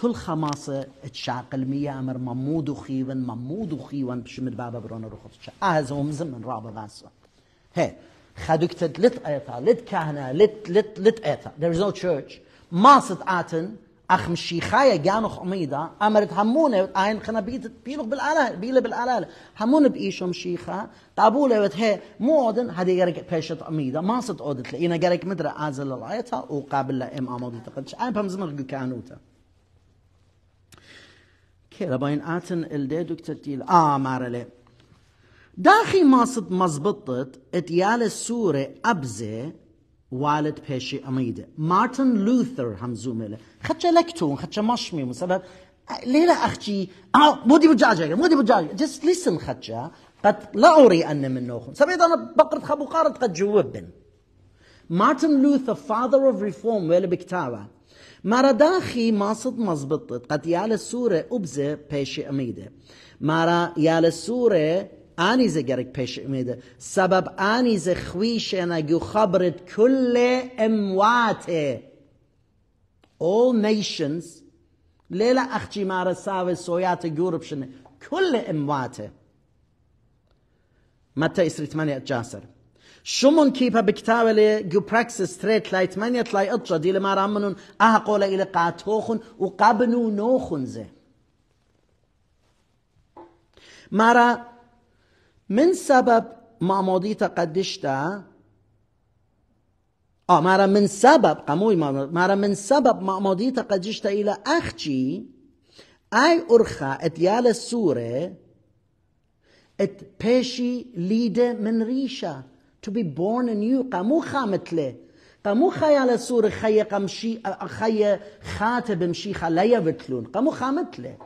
كل خماسة اتشاق مية امر ممود وخيون ممود وخيون بشمد بابا برون روخ اهز ومزم من رابا باسا هي خدوكت لت ايتا لت كهنة لت لت لت ايتا there is no church ما اتن אך משיחיה גאנוך עמידה, אמרת המונה, אין חנה פילוך בלעלה, בילה בלעלה, המונה באישו משיחה, תעבו לבת ה, מועדן, הדי ירק פשת עמידה, מה עשת עודת אינה גרק מדרע עזה ללעייתה, או וקבל להם עמוד התחדש, אין פעם זמן גקענותה. אל דדו קצת الدي אה, אמר אלה, דחי מסת מזבטת את יאלה סורי אבזה, والد بيشي أميد مارتن لوثر هم زومله خدشه لکتون خدشه مشمی مثلا ليلة أختي آه، أنا مودي بجاجة مودي بجاجة جست لسن خدش قد لا أري أن من منوخم سبيد أنا بقرة خبو قارد قد جوبن مارتن لوثر فاذر اوف ريفورم ويلي بكتابة مرداخي ما صد مزبطت قد يال سورة أبزة بيشي أميدة مارا يال سورة انیزه گرک پیش میده سبب انیزه خویش نگو خبرت كل امواته all nations ليلة اخجي مارا ساوي سويات جورب شنه كل امواته متى اسري 8 جاسر شمون كيبا بكتاولي جو براكسس تريت لاي 8 تلاي اتجا دي لما رامنون اها قولا الى قاتوخن وقبنو نوخن زي مارا من سبب ما ماضي تقدشتا آه مارا من سبب قموي مارا من سبب ما ماضي تقدشتا إلى أخشي أي أرخا اتيال السورة ات بيشي ليدة من ريشة to be born anew قمو خامتله قمو خيال السورة خي قمشي خي خاتب مشي خلايا بتلون قمو خامتله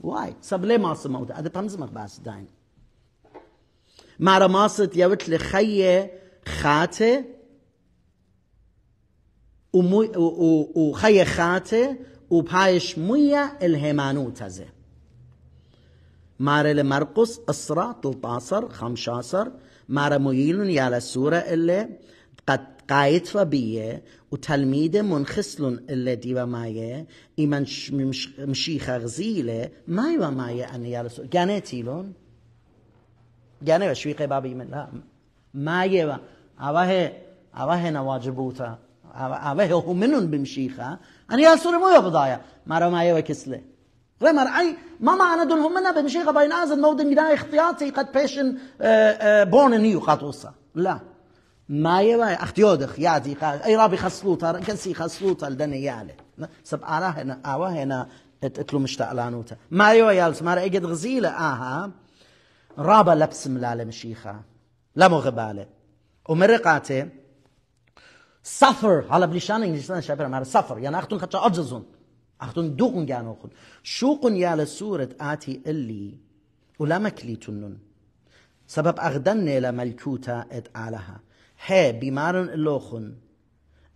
واي سبلي ما سموت هذا بمزمك بس داين مرماست جابت لخي خاته وخي خاته وبايش ميا الهيمانو هزه مارل مرقس اسرا تلتاصر خمشاصر مارا ميلون يالا السورة اللي قد قايت فبيه وتلميذه منخسل اللي ديبا مايه إيمان مشيخة غزيلة ما يبا مايه أنا يالا السورة جانيتي لون گیانەوێ شویقی بابی من مایێوە ئاواهێ ئاواهێنە واجبوتە ئاوە هێڵ منون بمشیخە ئەنی یاسوورمەوە بڵایە مارەمایەوە کسلێ غمر أي ما دون دونهم منا بمشي غباين آزن مودن بناء اختياطي قد بيشن بون نيو قطوصة لا ما يبا اختيود خياتي أي رابي خسلوتا كسي خسلوتا لدني يالي سب آلا هنا آوا هنا اتلو مشتاق لانوتا ما يبا يالس ما رأي غزيلة آه، آه، آها رابا لبس لاله مشيخة لا مغبالة ومرقاتي سفر على بلشان انجلسان شابر مارا سفر يعني اختون خدشا اجزون اختون دوقن جانو خد شوقن يا سورة آتي اللي ولما كليتنن سبب اغدن ملكوتا ات آلها هي بمارن اللوخن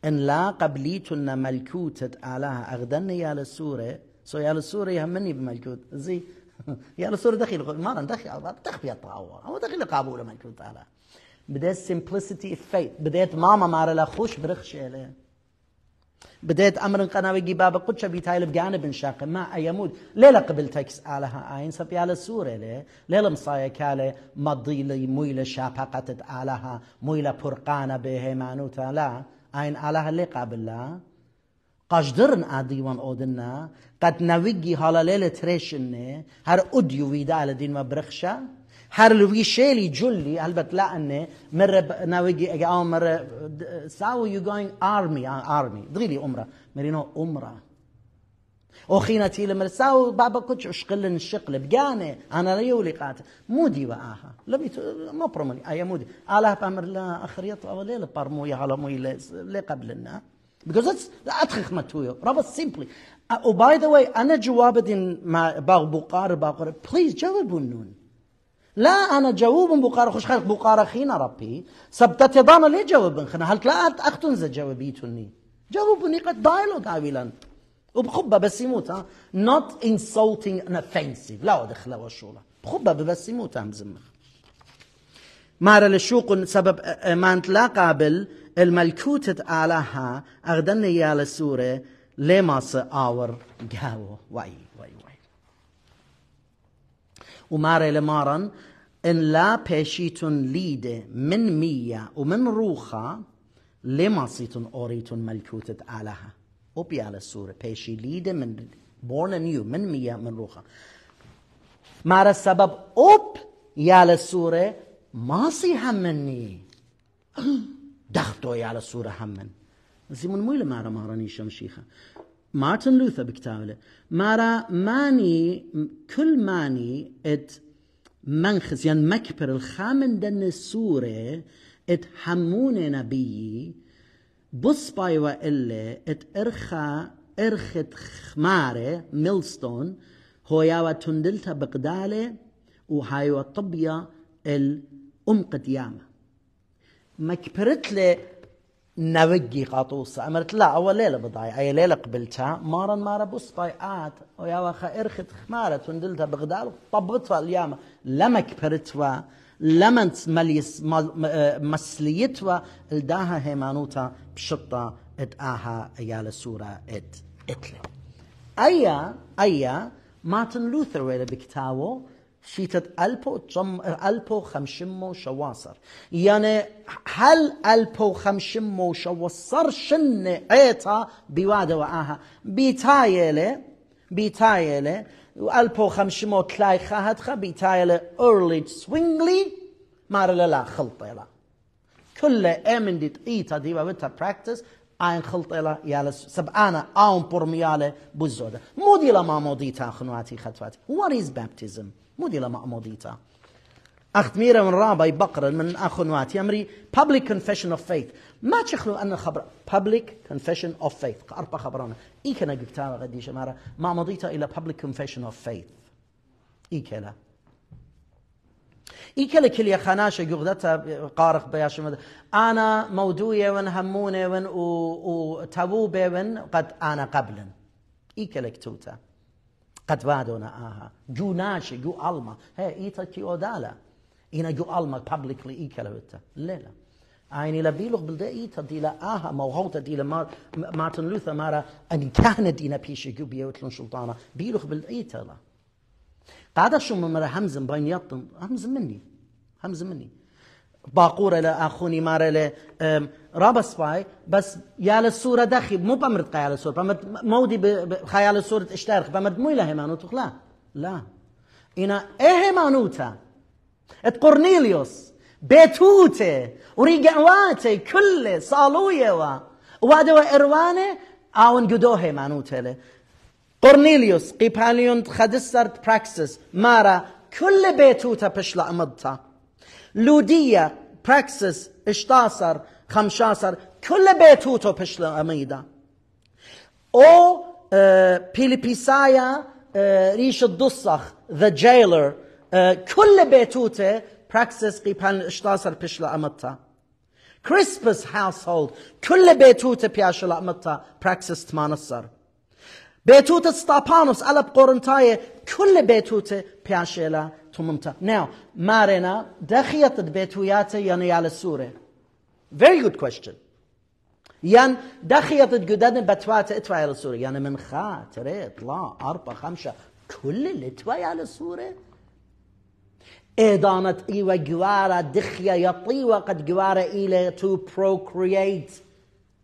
ان لا قبليتن ملكوتة آلها اغدن يا سورة سو يا سورة يهمني بملكوت زي يعني صور دخيل ما دخيل تخفي الطاوة هو دخيل قابولة ما يكون تعالى بدأت simplicity of faith بدأت ماما مارا لا خوش برخش إله بدأت أمر قناوي جباب قدشة بيتايل بجانب شاق ما أيمود ليلة قبل تكس آلها آين سبي على سورة له ليلة مصايا كالي مضيلي مويلة شابقتت آلها مويلة برقانة بهمانوتا لا آين آلها لي قبل لا قاجدرن آديوان أودنا قد نويجي هالا ليلة تريشنة هر أديو ويدا على دين ما برخشة هر لوي شيلي جولي هل بتلاقني مرة نويجي اجي او مرة ساو يو جوينج ارمي ارمي دريلي عمره مرينو امرا وخينا تيلي ساو بابا كنت اشقل الشقل بقاني انا ريولي قاتل مودي وآها لبي ما برمني ايا مودي الا بامر لا اخريط اولي لبارمويا على موي لي قبلنا Because that's the atchich matuyo. Rabbi simply. Uh, oh, by the way, أنا جواب دين ما باغ بقار باغ Please جاوبون نون. لا أنا جاوب بقار خوش خلق بقار خينا ربي. سبتت يضانا ليه جاوبن خنا هل تلاقت أختن زا جاوبيتوني. جاوبوني قد دايلوغ عويلان. وبخبة بس يموت ها. آه. Not insulting and offensive. لا ودخلا وشولا. بخبة بس يموت هم زمخ. مارا لشوق سبب آه، ما لا قابل الملكوتة آلها أغدن يا لسورة لماس آور جاو واي واي واي ومارا لمارا إن لا بيشيتون ليد من ميا ومن روخا لماسيتون أوريتون ملكوتة آلها وبي على السورة بيشي ليد من born anew من ميا من روخا مارا سبب أوب يا لسورة ماسي همني دختوي على الصورة همن من مويل مارا مهراني شمشيخة مارتن لوثر بكتابله مارا ماني كل ماني ات منخز يعني مكبر الخامن دن السورة ات همون نبي بص باي وإلا ات ارخا ارخت خمارة ميلستون هو يا تندلتا بقدالة وهاي طبيا ال ام قديامه كبرت لي نوجي قاطوسة أمرت لا أول ليلة بضاي أي ليلة قبلتها مارن مارا بوس آت ويا واخا إرخت خمارت وندلتها بغدال وطبقتها اليامة لما و لما مليس آه، مسليتها الداها هيمانوتا بشطة اتآها يا سورة ات اتلي أيا أيا مارتن لوثر ويلا بكتابه شیتت الپو جم الپو خمشمو شواصر یعنی يعني هل الپو خمشمو شواصر شن عيتا بواد و آها بیتایله بیتایله الپو خمشم و تلای خواهد خا بیتایله ارلی سوینگلی مارلا خلطه لا كل امن دي تعيتا دي وبتا براكتس این ئاین خڵتێڵە یالە سەبانە ئاوم پر میاله زۆدە مودی لە مامۆدی تا خنواتی what is baptism مودی لە مامۆدی تا میره من رابای بقر من اخنواتی امری public confession of faith ما تشخلوا أن خبر public confession of faith أربع ای إيه كنا قلتها غدي شمارة ما مضيتها إلى public confession of faith إيه كلا ئیکەلێک لە خەناشە گوغدە قارق بەیاشمەدا ون همونه ون و و تەبوو بێون قەت ئانا قبلن ئیکەلێک تووتە قەت آها ئاها جو ناشی گو ئەڵمە هەیە جو کیۆدالە ئینە گو ئەڵمە پبلیکلی ئیکەلەوێتە لێلە عيني لبيلغ بلدائي تديلا آها موغوطة ديلا ما مارتن لوثا مارا أن كان دينا بيشي قبيا وتلون سلطانا بيلغ بلدائي تلا قاعدة شو من مرة همزم بين يطن همزم مني همزم مني باقورة لا أخوني مارة لا رابس باي بس يا للصورة دخي مو بمرد خيال الصورة بمرد مودي بخيال الصورة اشتارخ بمرد مو إلهي مانوتوخ لا لا إنا إيه مانوتا ات قرنيليوس بيتوته وريقواته كل صالويه وا وادوا إروانه آون قدوه مانوته قرنيليوس قيباليون خدسرت براكسس مارا كل بيتوتا بشلا امضتا لوديا براكسس اشتاصر خمشاصر كل بيتوتا بشلا اميدا او بيليبيسايا ريش الدصخ ذا جايلر كل بيتوتا براكسس قيبان اشتاصر بشلا امضتا كريسبس هاوسهولد كل بيتوتا بياشلا امضتا براكسس تمانصر بيتوتة ستابانوس ألب قورنتاية كل بيتوتة بياشيلا تممتا Now, مارنا دخيت بيتويات يعني على السورة Very good question ين دخيت جداد بتوات اتوى على السورة يعني من خا تري طلع أربعة خمسة كل اللي اتوى على السورة إدانت إيوة جوارة دخية يطيوة قد جوارة إلى to procreate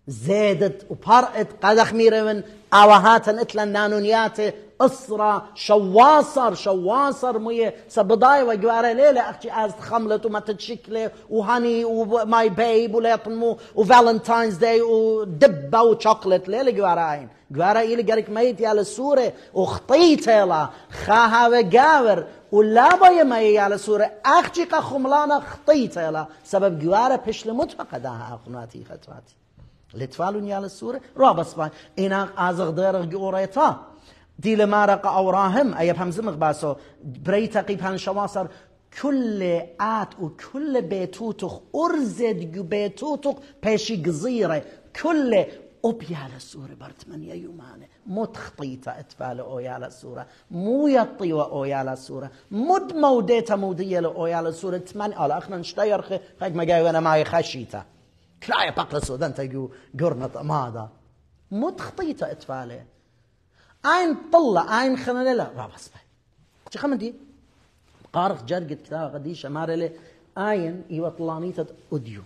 زادت وبرقت قد خميرة من آوهات اتلا نانونياتي اسرة شواصر شواصر مية سبضاي وجواري ليلة اختي از خملت وما تتشكلي وهاني وماي بيب ولا يطمو وفالنتاينز داي ودبة وشوكلت ليلة جوارين جوارة إلي قرك ميت يا للسورة وخطيت يلا خاها وقاور ولا باي ماي يا للسورة اختي قا خملانة خطيتي سبب جوارة بشلمت فقدها اخناتي خطواتي لتفالون يا للسورة رابع باي إنا آزغ ديرغ أوريتا دي لمارق أوراهم أي بريتا باسو بهم شواصر كل آت وكل بيتوتوخ أرزد بيتوتخ بيشي قزيرة كل أبيا للسورة برتمن يا يومانة متخطيطة أتفال أويا للسورة مو يطيوة أويا للسورة مد موديتا مودية لأويا للسورة تمن على أخنا نشتيرخي خيك ما جاي وأنا معي خشيتا Klare pakkelstudenter gurnat amada. مو تخطيطه اتفاله عين طلع عين خنلا لا باي بس شي دي قارق جرقت كتاب غدي شمار اين عين ايوا اوديو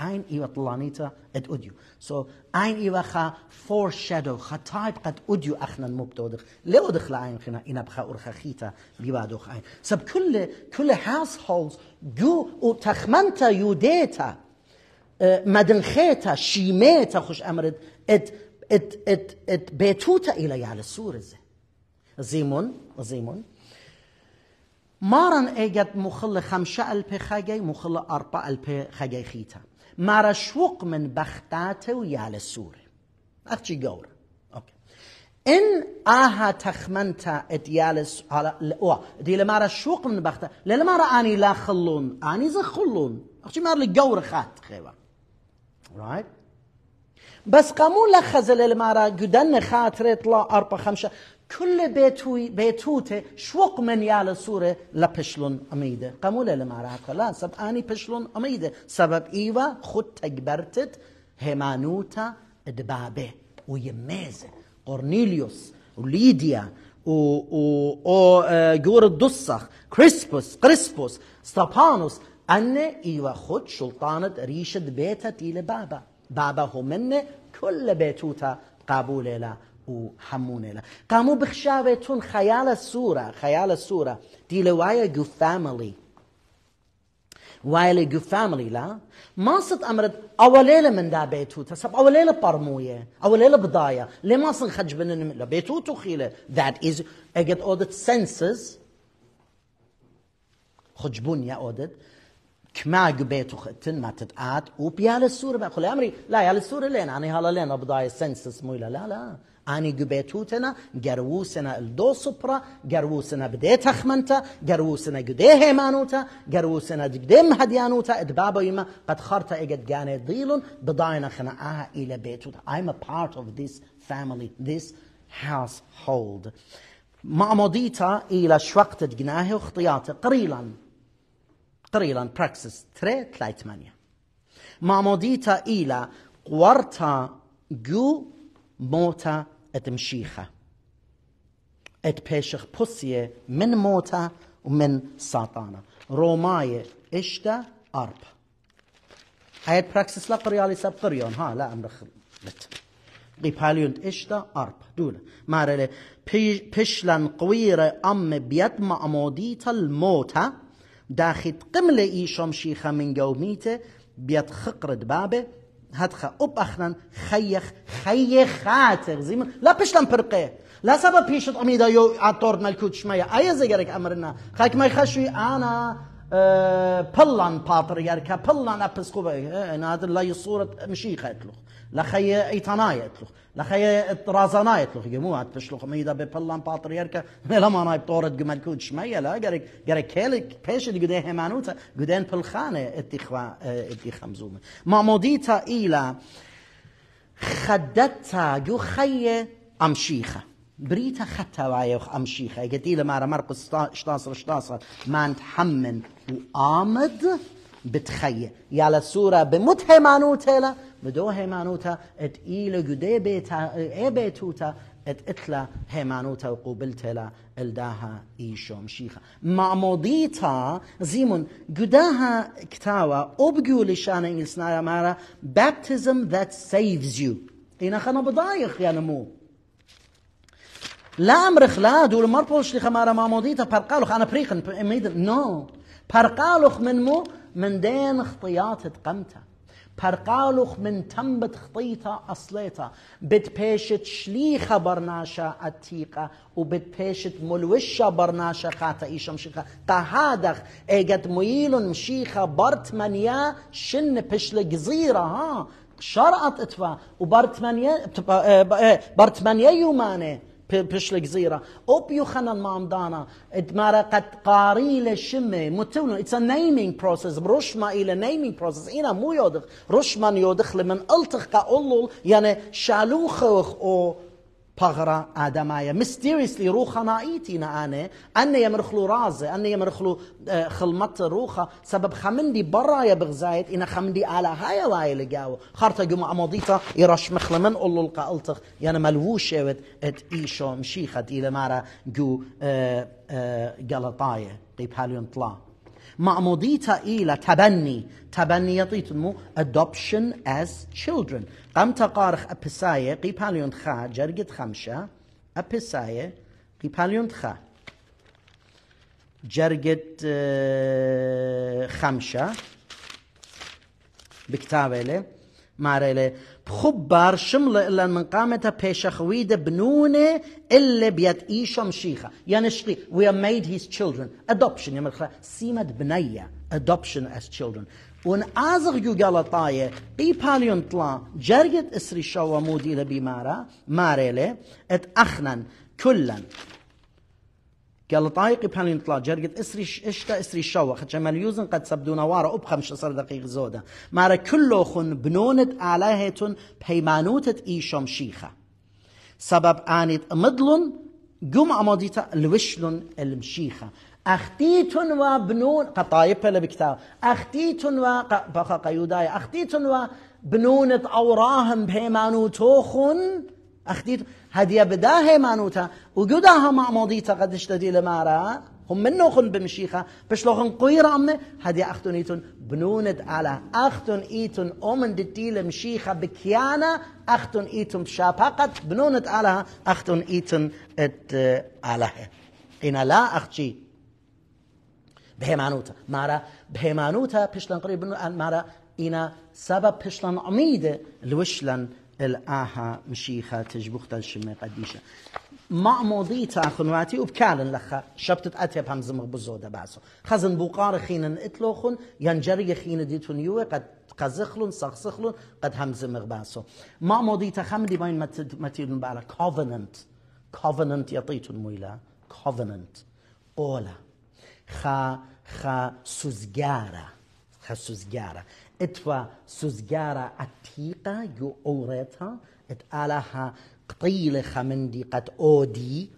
عين ايوا طلانيتة اد اوديو سو so, عين ايوا خا فور شادو خا تايب قد اوديو اخنا مبتودخ لو دخل عين خنا انا بخا ارخخيتا بيبادوخ عين سب كل كل هاوس هولز جو وتخمنتا يوديتا مدنخيتا شيميتا خوش امرد ات ات ات ات بيتوتا الى على السور زيمون زيمون مارن اجت مخل خمسة الف خجي مخل اربع الف خجي خيتا مارا شوق من بختات ويا السور اختي جور اوكي ان اها تخمنتا ات يالس على او دي لمارا شوق من بختات لمارا اني لا خلون اني زخلون اختي مار لجور خات خيبه Right? بس قامو لخز للمارا قدن خاطرت لا أربع خمسة كل بيتوي بيتوته شوق من يالا سورة لبشلون أميدة قامو للمارا كلا سب أني بشلون أميدة سبب إيوا خد تكبرتت همانوتا ادبابه ويميز قرنيليوس وليديا و و و آه، جور الدصخ كريسبوس كريسبوس ستابانوس أن إيوا خود شلطانة ريشة بيتا إلى بابا بابا من كل بيتوتا قابول لا وحمون لا قاموا بخشابتون خيال السورة خيال السورة تيلا وايا جو فاميلي وايلي جو فاميلي لا ما صد أمرت أوليلة من دا بيتوتا سب أوليلة برموية أوليلة بضايا لي ما صن خج بنن لا بيتوتو خيلة that is I get all the senses خجبون يا أودت كماق بيت ختن ما تتعاد وبيا للسورة بقى قل أمري لا يا للسورة لين أنا هلا لين أبضاي سنسس مويلة لا لا أني قبيتوتنا جروسنا الدو سبرا جروسنا بدي تخمنتا جروسنا قديه هيمانوتا جروسنا قديم مهديانوتا إدبابا يما قد خارتا إيجاد جاني ديلون بضاينا خناعها آه إلى بيتوتا I'm a part of this family this household مضيتا إلى شوقت جناهي وخطياتي قريلا قريلا براكسس 3 3 8 معموديتا إلى قورتا جو موتا اتمشيخة ات بيشخ بوسية من موتا ومن ساتانا روماية اشتا أربا هاي براكسس لا قريالي سب قريون ها لا أمر خلت قيباليون اشتا أربا دولة مارلي بيشلن قويرة أم بيت معموديتا الموتا داخل قمل ای شمشيخة من قوميته بيت خقرد بابه هدخا اب اخنان خيخ خيخ خاتر زيمن لا بشلم برقه لا سبب بيشت اميدا يو عطورد ملكوتش مايا ايا زیگرک امرنا خاك ما يخشوي انا بلان باطر يركا بلان ابسكوبا نادر لا صورت مشيخة لخەیە ئەیتانایەتلوخ لەخەیە ڕازانایەتلوخ ببلان پشلوخمەیدا بێ پەلان پاتریەرکە لەمانای تۆرت گومەکە و چمەیە لە گەرێک گەرە کێلێک پێشت گودێ همانوتا گودێن پلخانێ اتخوا خەمزومە مامۆدی ما موديتا إلى خدتا جو خەیە امشيخة بريتا حتى وايوخ أمشيخة قتيلة مارا مرقس شتاصر شتاصر ما نتحمن وآمد بتخيل يا لسورة بمتهمانو تيلا بدو همانوتا ات إيل قدي بيتا اي بيتوتا ات اتلا همانوتا وقوبلتا لا الداها ايشوم شيخا معموديتا زيمون قداها كتاوا وبقوا لشان انجلسنا مارا baptism that saves you اينا خنا بضايخ يا نمو لا امر خلاد ولمر بولش لي خمارة معموديتا برقالوخ انا بريخن اميدر نو no. برقالوخ من مو من دين اختياط تقمته پرقالوخ من تم بتخطيطة أصليتا بتبيشت شليخة برناشا عتيقة وبتبيشت ملوشة برناشا خاتا إيشا مشيخة تهادخ إيجاد مويلون مشيخة برت منيا شن بشل جزيرة ها شرعت اتفا بارت منيا يومانه پشل گزیره اوب یوخنن مامدانا ادمارا قد قاریل شمه متونو it's a naming process بروش ما إلى naming process إنا مو يودخ روش من يودخ لمن ألتخ قاولول يعني شالوخوخ أو pagra Adamaja. Mysteriously ruha naiti na ane, ane jem rkhlu raze, ane jem rkhlu khilmat ruha, sabab khamindi barra je begzajt, ina khamindi ala haja laje legawo. Harta guma amodita i rash mechlemen ullul ka iltig, jana malwush evet et isho mshikhat ila mara gu galataje, qib halu tla. معموديتا إلى تبني تبني يطيتمو adoption as children ام تقارخ اپسایه قی قيباليون خا جرقد خمشة قی قيباليون خا جرقد خمشة لی بخوب بار شمل إلا من قامتها بيشخويدة بنونة إلا بیت ایشم مشيخة یعنی شقی we are made his children adoption یعنی خلا سیمت بنية adoption as children ون ازغ و گەڵەتایە قی باليون طلا جرجت اسري شوا مودي لە بیمارە ماريله ات ئەت ئەخنەن كلا قال قي باليون طلا جرجت اسري اشتا اسري شوا جمال يوزن قد سبدونا وارا اب 15 دقيقه دقيق زودا مارا كلو خن بنونت آلهتون بيمانوتت شوم شيخة سبب انيت مدلون قم عموديتا لوشلون المشيخة أختيتن وبنون قطايب البكتاب أختيتن وبخا قيوداي أختيتن وبنونة أوراهم بهيمانو توخن أختيت هدية بدا هيمانوتا وجودها مع ماضيتا قد اشتدي لمارا هم منو منوخن بمشيخة بشلوخن قويرة أمنا هدية أختنيتن بنونة على أختن إيتن أمن دتيل مشيخة بكيانا أختن إيتن بشابقة بنونت على اختون إيتن ات على هنا لا أختي بهمانوتا مارا بهمانوتا پشتن قريب بنو ئەن مارە ئینە سەبە پشتن ئەمیدە لوشلەن الآها مشيخة تجبخت الشمي قديشة ما موضي تاخنواتي وبكالن لخا شبتت هم زمغ بزودة باسو خزن بوقار خينا اتلوخن ينجري خين ديتون يوه قد قزخلون سخسخلون قد هم زمغ باسو ما ماضي تخمدي باين متيرون بالا كوفننت كوفننت يطيتون مويلا كوفننت قولا خ سوزگاره اتوا یو عتيقة يو أوريتها ها قطیل خمندی قد أودي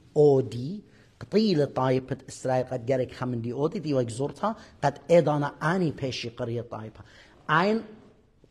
قطیل طایب طايبة اسرائیل قد خمندی خمندي أودي دي زورتا قد ایدانا آنی پیشی قریه طایب. این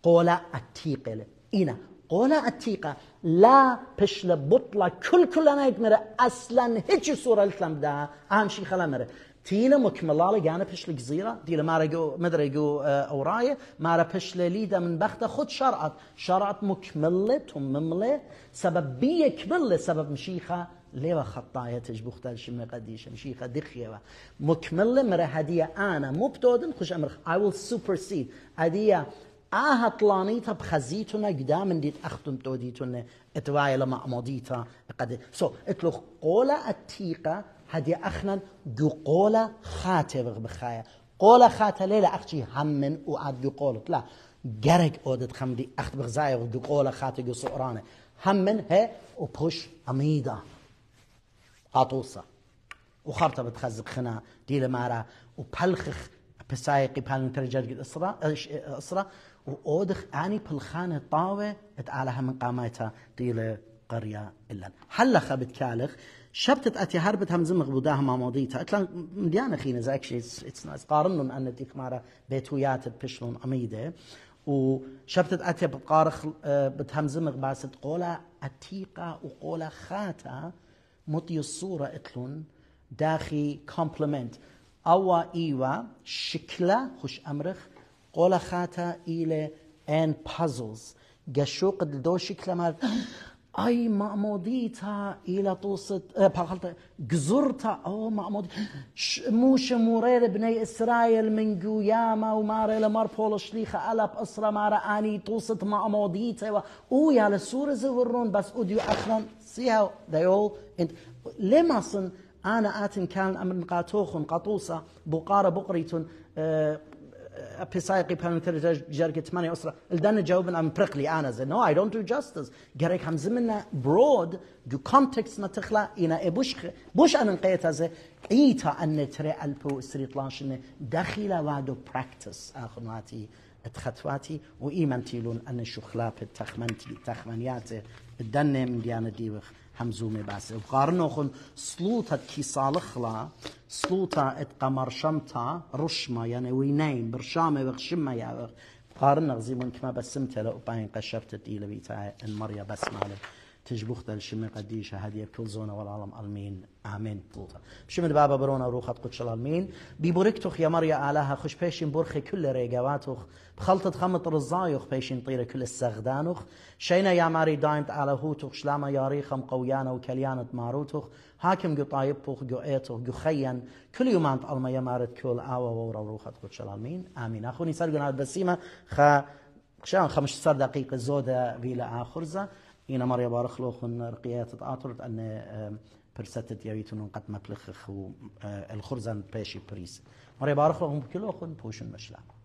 قولا عتيقة اینا قولا عتیقه لا پشل بطلا کل کل نایت مره اصلا هیچی سوره لتلم ده همشی خلا مره تينا مكملالة جانا بيش الجزيرة ديلا ما رجو مدرجو آه، أوراية ما ربيش ليدا من بخت خد شرعت شرعت مكملة ومملة سبب بيك ملة سبب مشيخة ليوا خطايا تجبخ تلش مقديش مشيخة دخية مكملة مرة هدية أنا مو بتودن خش أمر I will supersede هدية آها طلانيتا بخزيتنا قدام نديت أختم توديتنا اتوايا لما أمضيتا قد سو so, اتلو قولة التيقة هدی أخنا گو قولة خاته بخايا قولة خاته ليلة أختي هم و وعد گو قولة لا جرق اودت خمدي اخت بخزايا و قولة قول خاته گو سعرانه همن هي و بوش عميدة قاطوسة وخرطة بتخزق خنا دي لمارا وبلخخ بسايقي بان قد أسرة أسرة واودخ اني بلخان طاوة اتعالها من قامتها ديله قرية إلا حلا خبت كالخ شبتت أتي هربت هم زمغ بوداها ما أتلا مديانا خينا زاك شيء it's nice قارنن أن ديك مارا بيتويات بشلون أميدة وشبتت أتي بقارخ آه، بتهم زمغ باست قولا أتيقة وقولا خاتا مطي الصورة إتلون داخي كومبلمنت أوا إيوا شكلة خش أمرخ قولا خاتا إلى أن بازلز قشوق دو شكله مال أي معموديتا إلى توسط آه، جزرتها أو مأموديت موش مورير بني إسرائيل من قيامة وماري لمر بولش ليخة على بأسرة مارا آني توسط معموديتا او يا لسورة زورون بس أديو أخلا سيها ديول انت لما صن أنا آتن كان أمر قاتوخن قطوسا بقارة بقريتون أه اپسای قیپان تر جر که تمانی اسرا الدن جواب ام پرقلی آن زن no I don't do justice گرک هم زمنا broad دو context نتخلا إنا ابوش إيه بوش أنا قیت هذا قیتا ان ترى تر الپو استریطلاش داخلة وادو practice أخواتي اتخطواتي وإيمان تيلون أن شخلاب التخمنتي التخمنيات الدنة من ديانة ديوخ همزومێ باسی قارنۆخن سلوتە کیساڵخڵە سلوتە ئەتقەمەڕ شەمتا ڕشمە یانەوەی يعني نین برشامێ وەخشممە یاوەخ قارن نەغزی من کمە بەسم تەلە ئوپاین قەشەفتت ئیلەوی ان ئەمەڕە بەسمالێ. تجبوخت الشمي قديش هدية كل زونة والعالم ألمين آمين بوطا بشمل بابا برونا روخت قدش الألمين ببوركتوخ يا مريا آلاها خش بيشين برخي كل ريقواتوخ بخلطة خمط رزايوخ بيشين طيرة كل السغدانوخ شينا يا ماري دايمت على هوتوخ شلاما يا ياريخم قويانا وكليانة ماروتوخ هاكم جو طايبوخ جو ايتوخ جو خيان كل يوم انت ألما يا مارد كل آوا وورا روخت قدش الألمين آمين أخوني سرقنا البسيمة خا شان خمس دقيقة زودة فيلا آخر آخرزة هنا مريا بارخ لوخن رقيات اعترض ان برستت يريتون قد مبلخ آه، الخرزن باشي بريس مريا بارخ لوخن بكل لوخن بوشن مشلعه